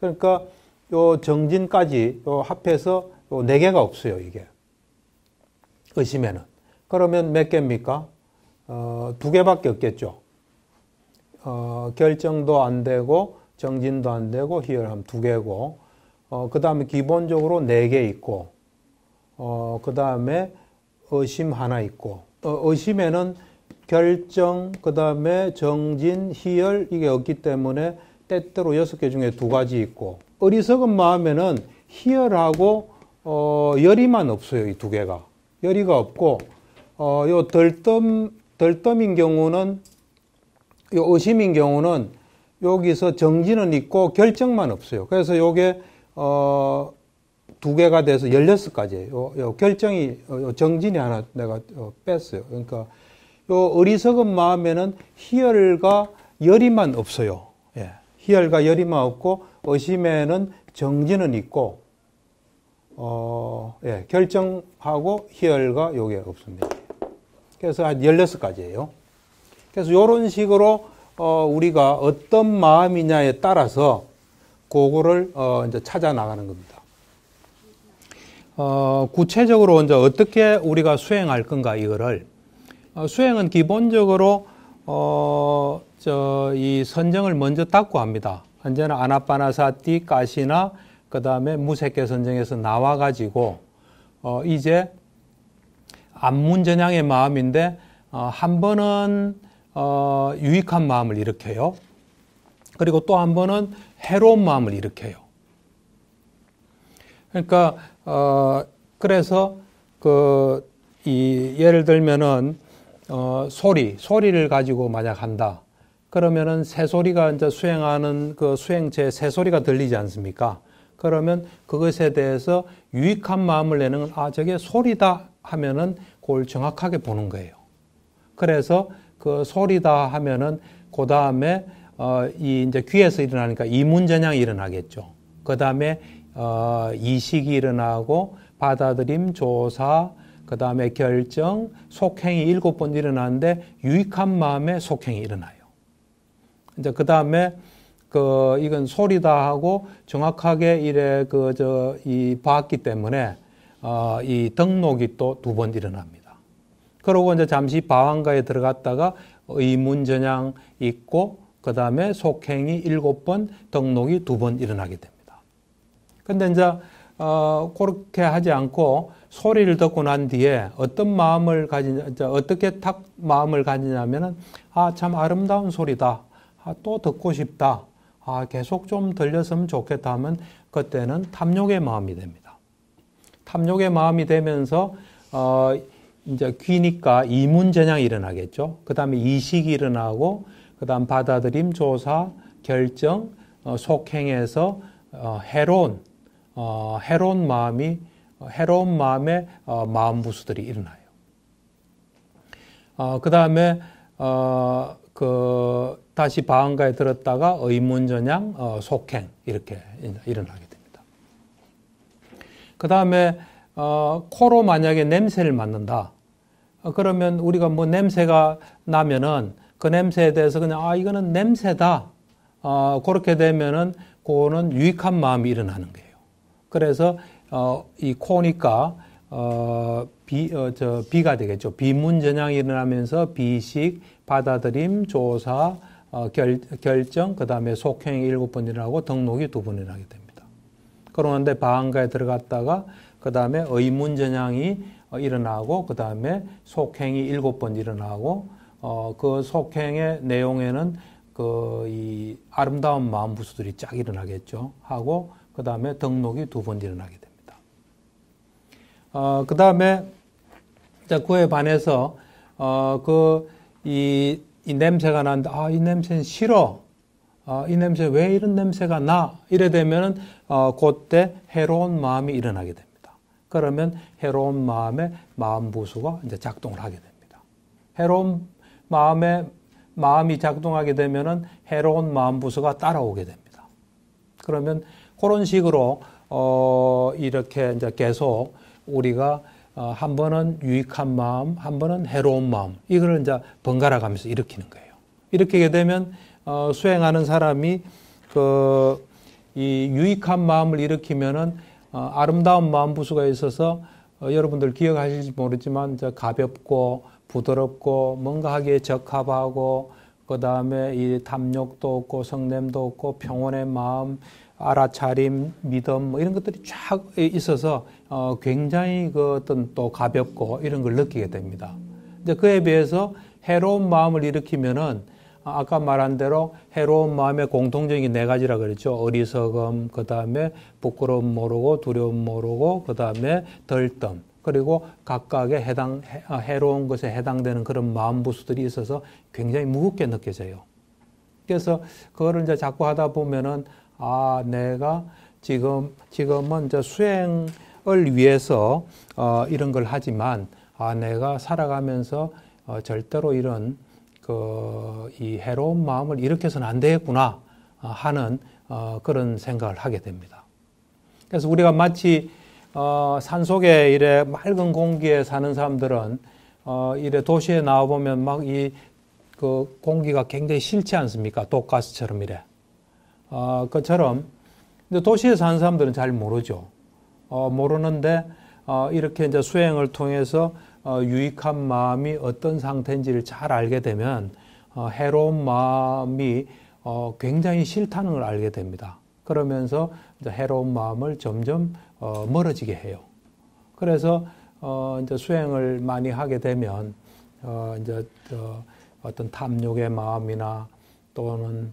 그러니까 요 정진까지 요 합해서 요 4개가 없어요, 이게. 의심에는. 그러면 몇 개입니까? 어, 두 개밖에 없겠죠. 어, 결정도 안 되고, 정진도 안 되고, 희열함 두 개고, 어, 그 다음에 기본적으로 네 개 있고, 어, 그 다음에 의심 하나 있고, 어, 의심에는 결정, 그 다음에 정진, 희열, 이게 없기 때문에 때때로 여섯 개 중에 두 가지 있고, 어리석은 마음에는 희열하고 어, 열이만 없어요. 이 두 개가. 열이가 없고 어, 요 덜덤 덜덤인 경우는 요 의심인 경우는 여기서 정지는 있고 결정만 없어요. 그래서 요게 어, 두 개가 돼서 열렸을 가지예요 요, 요 결정이 어, 요 정진이 하나 내가 어, 뺐어요. 그러니까 요 어리석은 마음에는 희열과 열이만 없어요. 예. 희열과 열이만 없고 의심에는 정지는 있고 어, 예, 결정하고 희열과 요게 없습니다. 그래서 한 16가지예요. 그래서 이런 식으로 어, 우리가 어떤 마음이냐에 따라서 그거를 어, 이제 찾아 나가는 겁니다. 어, 구체적으로 이제 어떻게 우리가 수행할 건가 이거를 어, 수행은 기본적으로 어, 저 이 선정을 먼저 닦고 합니다. 현재는 아나파나사티 가시나 그 다음에 무색계 선정에서 나와가지고 어 이제 안문전향의 마음인데 어한 번은 어 유익한 마음을 일으켜요. 그리고 또 한 번은 해로운 마음을 일으켜요. 그러니까 어, 그래서 그 예를 들면은 어, 소리 소리를 가지고 만약 한다. 그러면은 새소리가 이제 수행하는 그 수행체의 새소리가 들리지 않습니까? 그러면 그것에 대해서 유익한 마음을 내는 건 아, 저게 소리다 하면은 그걸 정확하게 보는 거예요. 그래서 그 소리다 하면은 그 다음에 어, 이 이제 귀에서 일어나니까 이문전향이 일어나겠죠. 그 다음에 어, 이식이 일어나고 받아들임, 조사, 그 다음에 결정, 속행이 일곱 번 일어나는데 유익한 마음에 속행이 일어나요. 이제 그 다음에 그 이건 소리다 하고 정확하게 이래 그저 이 봤기 때문에 어이 등록이 또 두 번 일어납니다. 그러고 이제 잠시 바왕가에 들어갔다가 의문전향 있고 그 다음에 속행이 일곱 번 등록이 두 번 일어나게 됩니다. 근데 이제 어 그렇게 하지 않고 소리를 듣고 난 뒤에 어떤 마음을 가지냐, 어떻게 탁 마음을 가지냐면은 아 참 아름다운 소리다. 아, 또 듣고 싶다. 아, 계속 좀 들렸으면 좋겠다 하면 그때는 탐욕의 마음이 됩니다. 탐욕의 마음이 되면서 어, 이제 귀니까 이문제량 일어나겠죠. 그 다음에 이식이 일어나고 그 다음 받아들임, 조사, 결정, 어, 속행에서 어, 해로운 어, 해로운 마음이 어, 해로운 마음의 어, 마음 부수들이 일어나요. 어, 그 다음에 어, 그 다시 방언가에 들었다가 의문전향, 어, 속행 이렇게 일어나게 됩니다. 그 다음에 어, 코로 만약에 냄새를 맡는다. 어, 그러면 우리가 뭐 냄새가 나면은 그 냄새에 대해서 그냥 아 이거는 냄새다. 어, 그렇게 되면은 그거는 유익한 마음이 일어나는 거예요. 그래서 어, 이 코니까 어, 비, 어, 저, 비가 되겠죠. 비문전향이 일어나면서 비식, 받아들임, 조사, 어, 결, 결정, 그 다음에 속행이 일곱 번이라고 등록이 두 번이나 게 됩니다. 그러는데 방가에 들어갔다가 그 다음에 의문전향이 어, 일어나고 그 다음에 속행이 일곱 번 일어나고 어, 그 속행의 내용에는 그이 아름다운 마음 부수들이 쫙 일어나겠죠. 하고 그 다음에 등록이 두 번 일어나게 됩니다. 어, 그 다음에 그에 반해서 어, 그이 이 냄새가 나는데 아이 냄새는 싫어. 아, 이 냄새 왜 이런 냄새가 나? 이래 되면은 어, 그때 해로운 마음이 일어나게 됩니다. 그러면 해로운 마음의 마음 부수가 이제 작동을 하게 됩니다. 해로운 마음의 마음이 작동하게 되면은 해로운 마음 부수가 따라오게 됩니다. 그러면 그런 식으로 어, 이렇게 이제 계속 우리가 어, 한 번은 유익한 마음, 한 번은 해로운 마음. 이걸 이제 번갈아 가면서 일으키는 거예요. 이렇게 되면 어, 수행하는 사람이 그 이 유익한 마음을 일으키면은 어, 아름다운 마음 부수가 있어서 어, 여러분들 기억하실지 모르지만 가볍고 부드럽고 뭔가 하기에 적합하고 그 다음에 이 탐욕도 없고 성냄도 없고 평온의 마음, 알아차림, 믿음 뭐 이런 것들이 쫙 있어서 어, 굉장히 그 어떤 또 가볍고 이런 걸 느끼게 됩니다. 이제 그에 비해서 해로운 마음을 일으키면은 아, 아까 말한 대로 해로운 마음의 공통적인 네 가지라 그랬죠. 어리석음, 그 다음에 부끄러움 모르고 두려움 모르고, 그 다음에 덜뜸. 그리고 각각의 해당, 아, 해로운 것에 해당되는 그런 마음부수들이 있어서 굉장히 무겁게 느껴져요. 그래서 그거를 이제 자꾸 하다 보면은, 아, 내가 지금, 지금은 이제 수행, 을 위해서 어, 이런 걸 하지만 아, 내가 살아가면서 어, 절대로 이런 그, 이 해로운 마음을 일으켜서는 안 되겠구나 어, 하는 어, 그런 생각을 하게 됩니다. 그래서 우리가 마치 어, 산 속에 이래 맑은 공기에 사는 사람들은 어, 이래 도시에 나와 보면 막 이 그 공기가 굉장히 싫지 않습니까? 독가스처럼 이래. 어, 그처럼 근데 도시에 사는 사람들은 잘 모르죠. 어, 모르는데 어, 이렇게 이제 수행을 통해서 어, 유익한 마음이 어떤 상태인지를 잘 알게 되면 어, 해로운 마음이 어, 굉장히 싫다는 걸 알게 됩니다. 그러면서 이제 해로운 마음을 점점 어, 멀어지게 해요. 그래서 어, 이제 수행을 많이 하게 되면 어, 이제 어, 어떤 탐욕의 마음이나 또는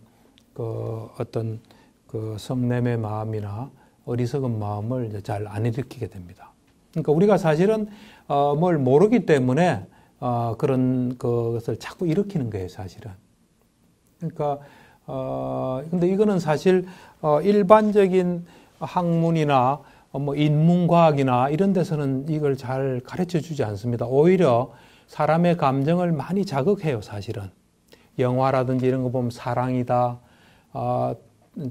그 어떤 그 성냄의 마음이나 어리석은 마음을 잘 안 일으키게 됩니다. 그러니까 우리가 사실은 어, 뭘 모르기 때문에 어, 그런 것을 자꾸 일으키는 거예요, 사실은. 그러니까 어, 근데 이거는 사실 어, 일반적인 학문이나 어, 뭐 인문과학이나 이런 데서는 이걸 잘 가르쳐 주지 않습니다. 오히려 사람의 감정을 많이 자극해요, 사실은. 영화라든지 이런 거 보면 사랑이다, 어,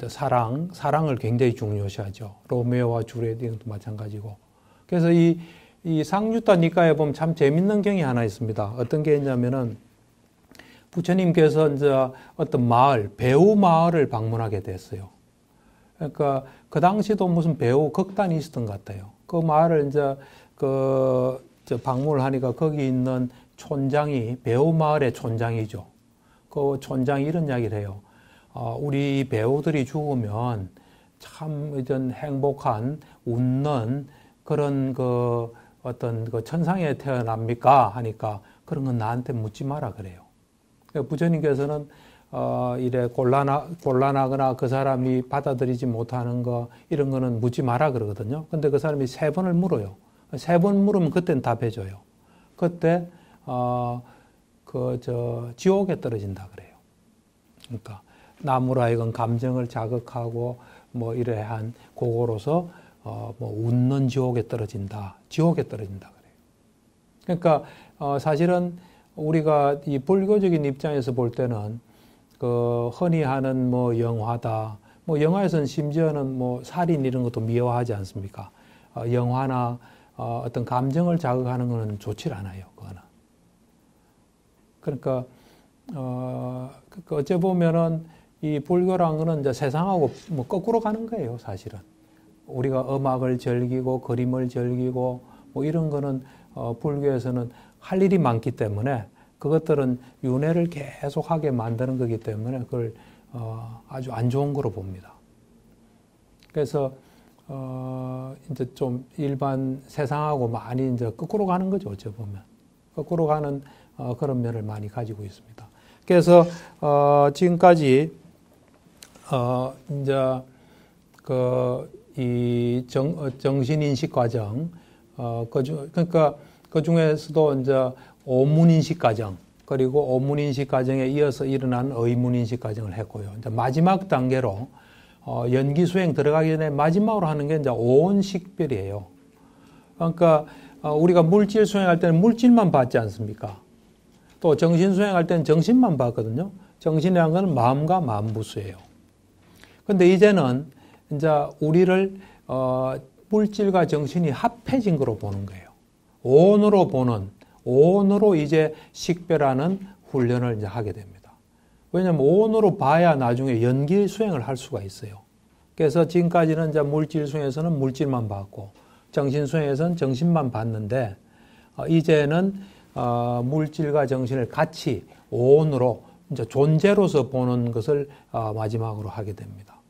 사랑, 사랑을 굉장히 중요시하죠. 로메오와 줄리엣도 마찬가지고. 그래서 이, 이 상류타 니까에 보면 참 재밌는 경이 하나 있습니다. 어떤 게 있냐면은 부처님께서 이제 어떤 마을, 배우 마을을 방문하게 됐어요. 그러니까 그 당시도 무슨 배우 극단이 있었던 것 같아요. 그 마을을 이제 그 방문을 하니까 거기 있는 촌장이 배우 마을의 촌장이죠. 그 촌장이 이런 이야기를 해요. 아, 우리 배우들이 죽으면 참 이전 행복한 웃는 그런 그 어떤 그 천상에 태어납니까 하니까 그런 건 나한테 묻지 마라 그래요. 그러니까 부처님께서는 어, 이래 곤란하, 곤란하거나 그 사람이 받아들이지 못하는 거, 이런 거는 묻지 마라 그러거든요. 근데 그 사람이 세 번을 물어요. 세 번 물으면 그땐 답해줘요. 그때, 어, 그, 저, 지옥에 떨어진다 그래요. 그러니까, 나무라 이건 감정을 자극하고 뭐 이러한 고거로서 어, 뭐 웃는 지옥에 떨어진다. 지옥에 떨어진다 그래요. 그러니까 어, 사실은 우리가 이 불교적인 입장에서 볼 때는 그 흔히 하는 뭐 영화다. 뭐 영화에서는 심지어는 뭐 살인 이런 것도 미워하지 않습니까? 어, 영화나 어, 어떤 감정을 자극하는 것은 좋질 않아요. 그거는. 그러니까 어, 그러 그 어째 보면은 이불교라는 이제 세상하고 뭐 거꾸로 가는 거예요, 사실은. 우리가 음악을 즐기고 그림을 즐기고 뭐 이런 거는 어, 불교에서는 할 일이 많기 때문에 그것들은 윤회를 계속하게 만드는 거기 때문에 그걸 어, 아주 안 좋은 거로 봅니다. 그래서 어, 이제 좀 일반 세상하고 많이 이제 거꾸로 가는 거죠, 어찌 보면. 거꾸로 가는 어, 그런 면을 많이 가지고 있습니다. 그래서 어, 지금까지 어, 이제 그 이 정신 어, 인식 과정 어, 그 중 그러니까 그 중에서도 이제 오문 인식 과정 그리고 오문 인식 과정에 이어서 일어난 의문 인식 과정을 했고요. 이제 마지막 단계로 어, 연기 수행 들어가기 전에 마지막으로 하는 게 이제 오온식별이에요. 그러니까 어, 우리가 물질 수행할 때는 물질만 받지 않습니까? 또 정신 수행할 때는 정신만 받거든요. 정신이라는 건 마음과 만부수예요. 근데 이제는 이제 우리를 어, 물질과 정신이 합해진 거로 보는 거예요. 온으로 보는 온으로 이제 식별하는 훈련을 이제 하게 됩니다. 왜냐하면 온으로 봐야 나중에 연기 수행을 할 수가 있어요. 그래서 지금까지는 이제 물질 수행에서는 물질만 봤고 정신 수행에서는 정신만 봤는데 어, 이제는 어, 물질과 정신을 같이 온으로 이제 존재로서 보는 것을 아, 마지막으로 하게 됩니다.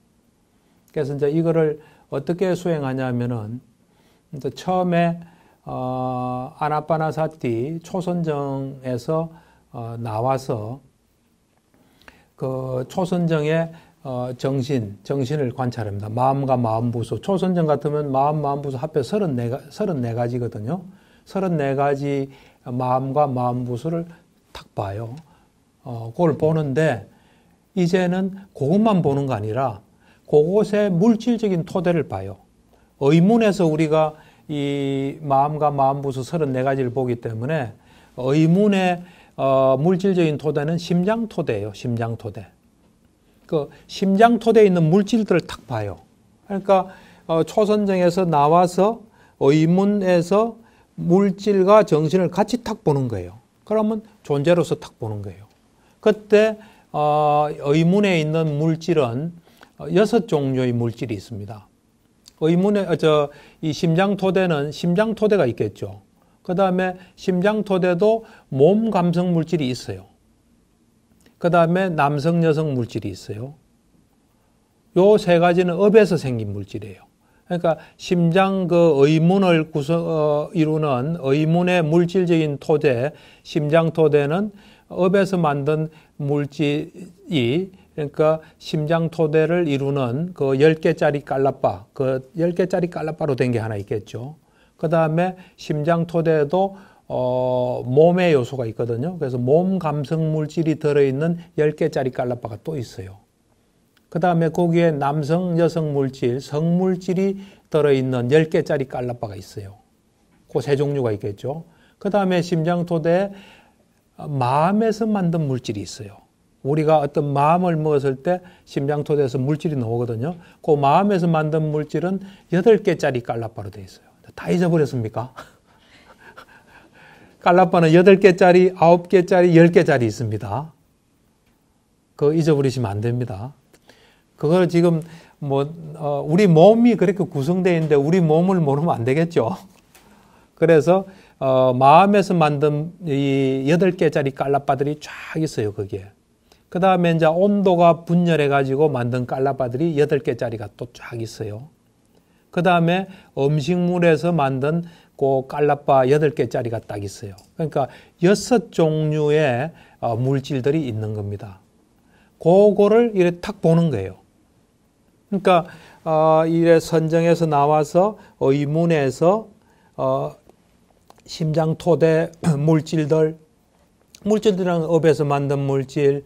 그래서 이제 이거를 어떻게 수행하냐면은 이제 처음에 어, 아나빠나사티 초선정에서 어, 나와서 그 초선정의 어, 정신, 정신을 관찰합니다. 마음과 마음부수. 초선정 같으면 마음, 마음부수 합해 34, 34가지거든요. 34가지 마음과 마음부수를 탁 봐요. 어, 그걸 보는데 이제는 그것만 보는 게 아니라 그곳의 물질적인 토대를 봐요. 의문에서 우리가 이 마음과 마음부수 34가지를 보기 때문에 의문의 어, 물질적인 토대는 심장 토대예요. 심장 토대. 그 심장 토대에 있는 물질들을 탁 봐요. 그러니까 어, 초선정에서 나와서 의문에서 물질과 정신을 같이 탁 보는 거예요. 그러면 존재로서 탁 보는 거예요. 그때 어, 의문에 있는 물질은 어, 여섯 종류의 물질이 있습니다. 의문에 어, 저이 심장 토대는 심장 토대가 있겠죠. 그 다음에 심장 토대도 몸 감성 물질이 있어요. 그 다음에 남성 여성 물질이 있어요. 요 세 가지는 업에서 생긴 물질이에요. 그러니까 심장 그 의문을 구성 어, 이루는 의문의 물질적인 토대, 심장 토대는 업에서 만든 물질이 그러니까 심장 토대를 이루는 그 10개짜리 깔라빠, 그 10개짜리 깔라빠로 된 게 하나 있겠죠. 그 다음에 심장 토대에도 어, 몸의 요소가 있거든요. 그래서 몸 감성 물질이 들어있는 10개짜리 깔라빠가 또 있어요. 그 다음에 거기에 남성, 여성 물질, 성 물질이 들어있는 10개짜리 깔라빠가 있어요. 그 세 종류가 있겠죠. 그 다음에 심장 토대에 마음에서 만든 물질이 있어요. 우리가 어떤 마음을 먹었을 때 심장토대에서 물질이 나오거든요. 그 마음에서 만든 물질은 8개짜리 깔라빠로 되어 있어요. 다 잊어버렸습니까? 깔라빠는 8개짜리, 9개짜리, 10개짜리 있습니다. 그거 잊어버리시면 안 됩니다. 그걸 지금 뭐 어, 우리 몸이 그렇게 구성되어 있는데 우리 몸을 모르면 안 되겠죠. 그래서 어, 마음에서 만든 이 여덟 개짜리 깔라바들이 쫙 있어요 거기에. 그 다음에 이제 온도가 분열해가지고 만든 깔라바들이 8개짜리가 또 쫙 있어요. 그 다음에 음식물에서 만든 그 깔라바 8개짜리가 딱 있어요. 그러니까 여섯 종류의 어, 물질들이 있는 겁니다. 그거를 이렇게탁 보는 거예요. 그러니까, 어, 이래 선정해서 나와서 의문에서 어, 심장 토대 물질들, 물질들은 업에서 만든 물질,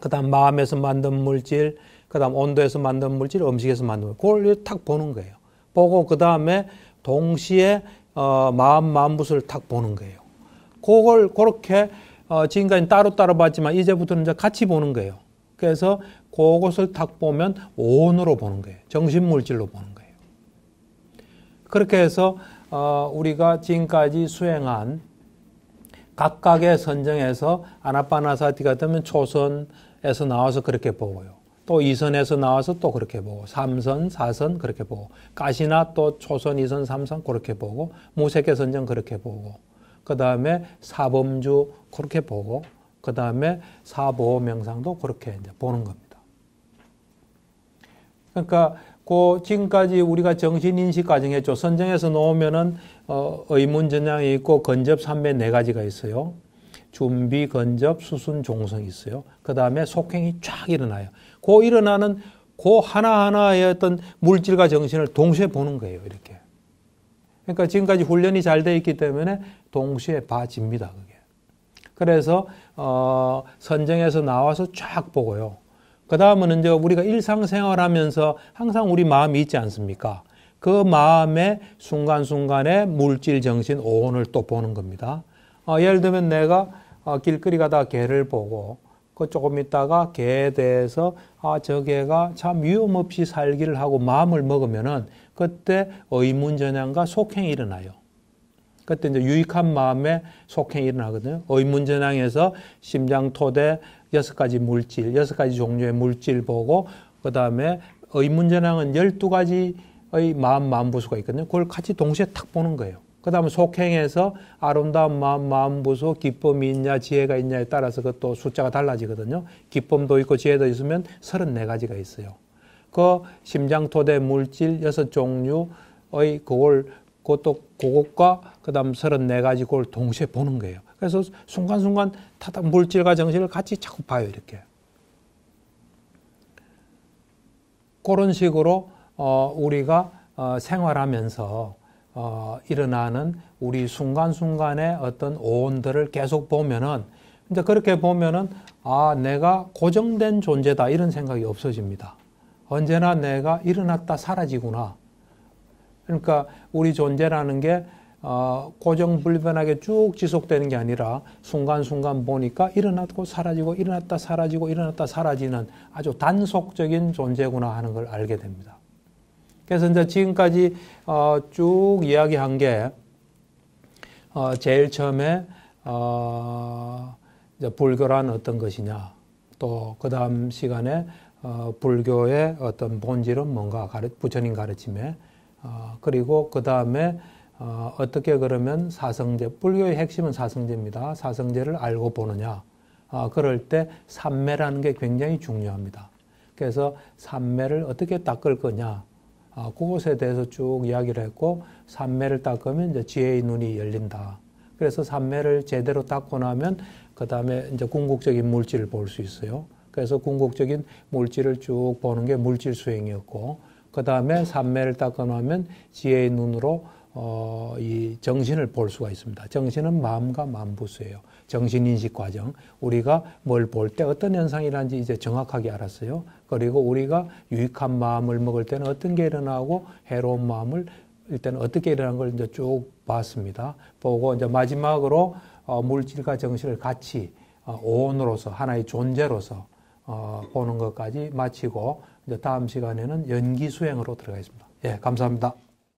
그 다음 마음에서 만든 물질, 그 다음 온도에서 만든 물질, 음식에서 만든 물질, 그걸 탁 보는 거예요. 보고 그 다음에 동시에 어, 마음 만부수를 탁 보는 거예요. 그걸 그렇게 어, 지금까지 따로따로 봤지만 이제부터는 이제 같이 보는 거예요. 그래서 그것을 탁 보면 온으로 보는 거예요. 정신물질로 보는 거예요. 그렇게 해서 어, 우리가 지금까지 수행한 각각의 선정에서 아나파나사티 같으면 초선에서 나와서 그렇게 보고요. 또 2선에서 나와서 또 그렇게 보고 3선, 4선 그렇게 보고 가시나 또 초선, 2선, 3선 그렇게 보고 무색계 선정 그렇게 보고 그 다음에 사범주 그렇게 보고 그 다음에 사보명상도 그렇게 이제 보는 겁니다. 그러니까 그 지금까지 우리가 정신인식 과정에죠 선정에서 놓으면은 어, 의문전향이 있고 건접 삼매 네 가지가 있어요. 준비, 건접, 수순, 종성이 있어요. 그 다음에 속행이 쫙 일어나요. 그 일어나는 그 하나하나의 어떤 물질과 정신을 동시에 보는 거예요. 이렇게. 그러니까 지금까지 훈련이 잘 되어 있기 때문에 동시에 봐집니다. 그게. 그래서 어, 선정에서 나와서 쫙 보고요. 그 다음은 이제 우리가 일상생활하면서 항상 우리 마음이 있지 않습니까? 그 마음의 순간순간에 물질, 정신, 오온을 또 보는 겁니다. 어, 예를 들면 내가 어, 길거리 가다 개를 보고 그 조금 있다가 개에 대해서 아, 저 개가 참 위험 없이 살기를 하고 마음을 먹으면은 그때 의문전향과 속행이 일어나요. 그때 이제 유익한 마음에 속행이 일어나거든요. 의문전향에서 심장토대, 여섯 가지 물질, 여섯 가지 종류의 물질 보고 그 다음에 의문전항은 열두 가지의 마음 만부수가 있거든요. 그걸 같이 동시에 탁 보는 거예요. 그 다음에 속행에서 아름다운 마음, 마음부수, 기쁨이 있냐, 지혜가 있냐에 따라서 그것도 숫자가 달라지거든요. 기쁨도 있고 지혜도 있으면 34가지가 있어요. 그 심장토대 물질 여섯 종류의 그걸, 그것도 그것과 그 다음 34가지 그걸 동시에 보는 거예요. 그래서 순간순간 타닥 물질과 정신을 같이 자꾸 봐요, 이렇게. 그런 식으로 어, 우리가 어, 생활하면서 어, 일어나는 우리 순간순간의 어떤 오온들을 계속 보면은 이제 그렇게 보면은 아 내가 고정된 존재다 이런 생각이 없어집니다. 언제나 내가 일어났다 사라지구나. 그러니까 우리 존재라는 게 어, 아, 고정불변하게 쭉 지속되는 게 아니라 순간순간 보니까 일어났고 사라지고 일어났다 사라지고 일어났다 사라지는 아주 단속적인 존재구나 하는 걸 알게 됩니다. 그래서 이제 지금까지 어, 쭉 이야기한 게 어, 제일 처음에 어, 불교란 어떤 것이냐 또 그 다음 시간에 어, 불교의 어떤 본질은 뭔가 가르, 부처님 가르침에 어, 그리고 그 다음에 어, 떻게 그러면 사성제, 불교의 핵심은 사성제입니다. 사성제를 알고 보느냐. 어, 그럴 때 삼매라는 게 굉장히 중요합니다. 그래서 삼매를 어떻게 닦을 거냐. 어, 아, 그곳에 대해서 쭉 이야기를 했고, 삼매를 닦으면 이제 지혜의 눈이 열린다. 그래서 삼매를 제대로 닦고 나면 그 다음에 이제 궁극적인 물질을 볼 수 있어요. 그래서 궁극적인 물질을 쭉 보는 게 물질 수행이었고, 그 다음에 삼매를 닦아놓으면 지혜의 눈으로 어, 이 정신을 볼 수가 있습니다. 정신은 마음과 만부수예요. 정신인식 과정. 우리가 뭘 볼 때 어떤 현상이는지 이제 정확하게 알았어요. 그리고 우리가 유익한 마음을 먹을 때는 어떤 게 일어나고 해로운 마음을 일단 어떻게 일어난 걸 이제 쭉 봤습니다. 보고 이제 마지막으로 어, 물질과 정신을 같이 어, 온으로서 하나의 존재로서 어, 보는 것까지 마치고 이제 다음 시간에는 연기 수행으로 들어가겠습니다. 예, 감사합니다.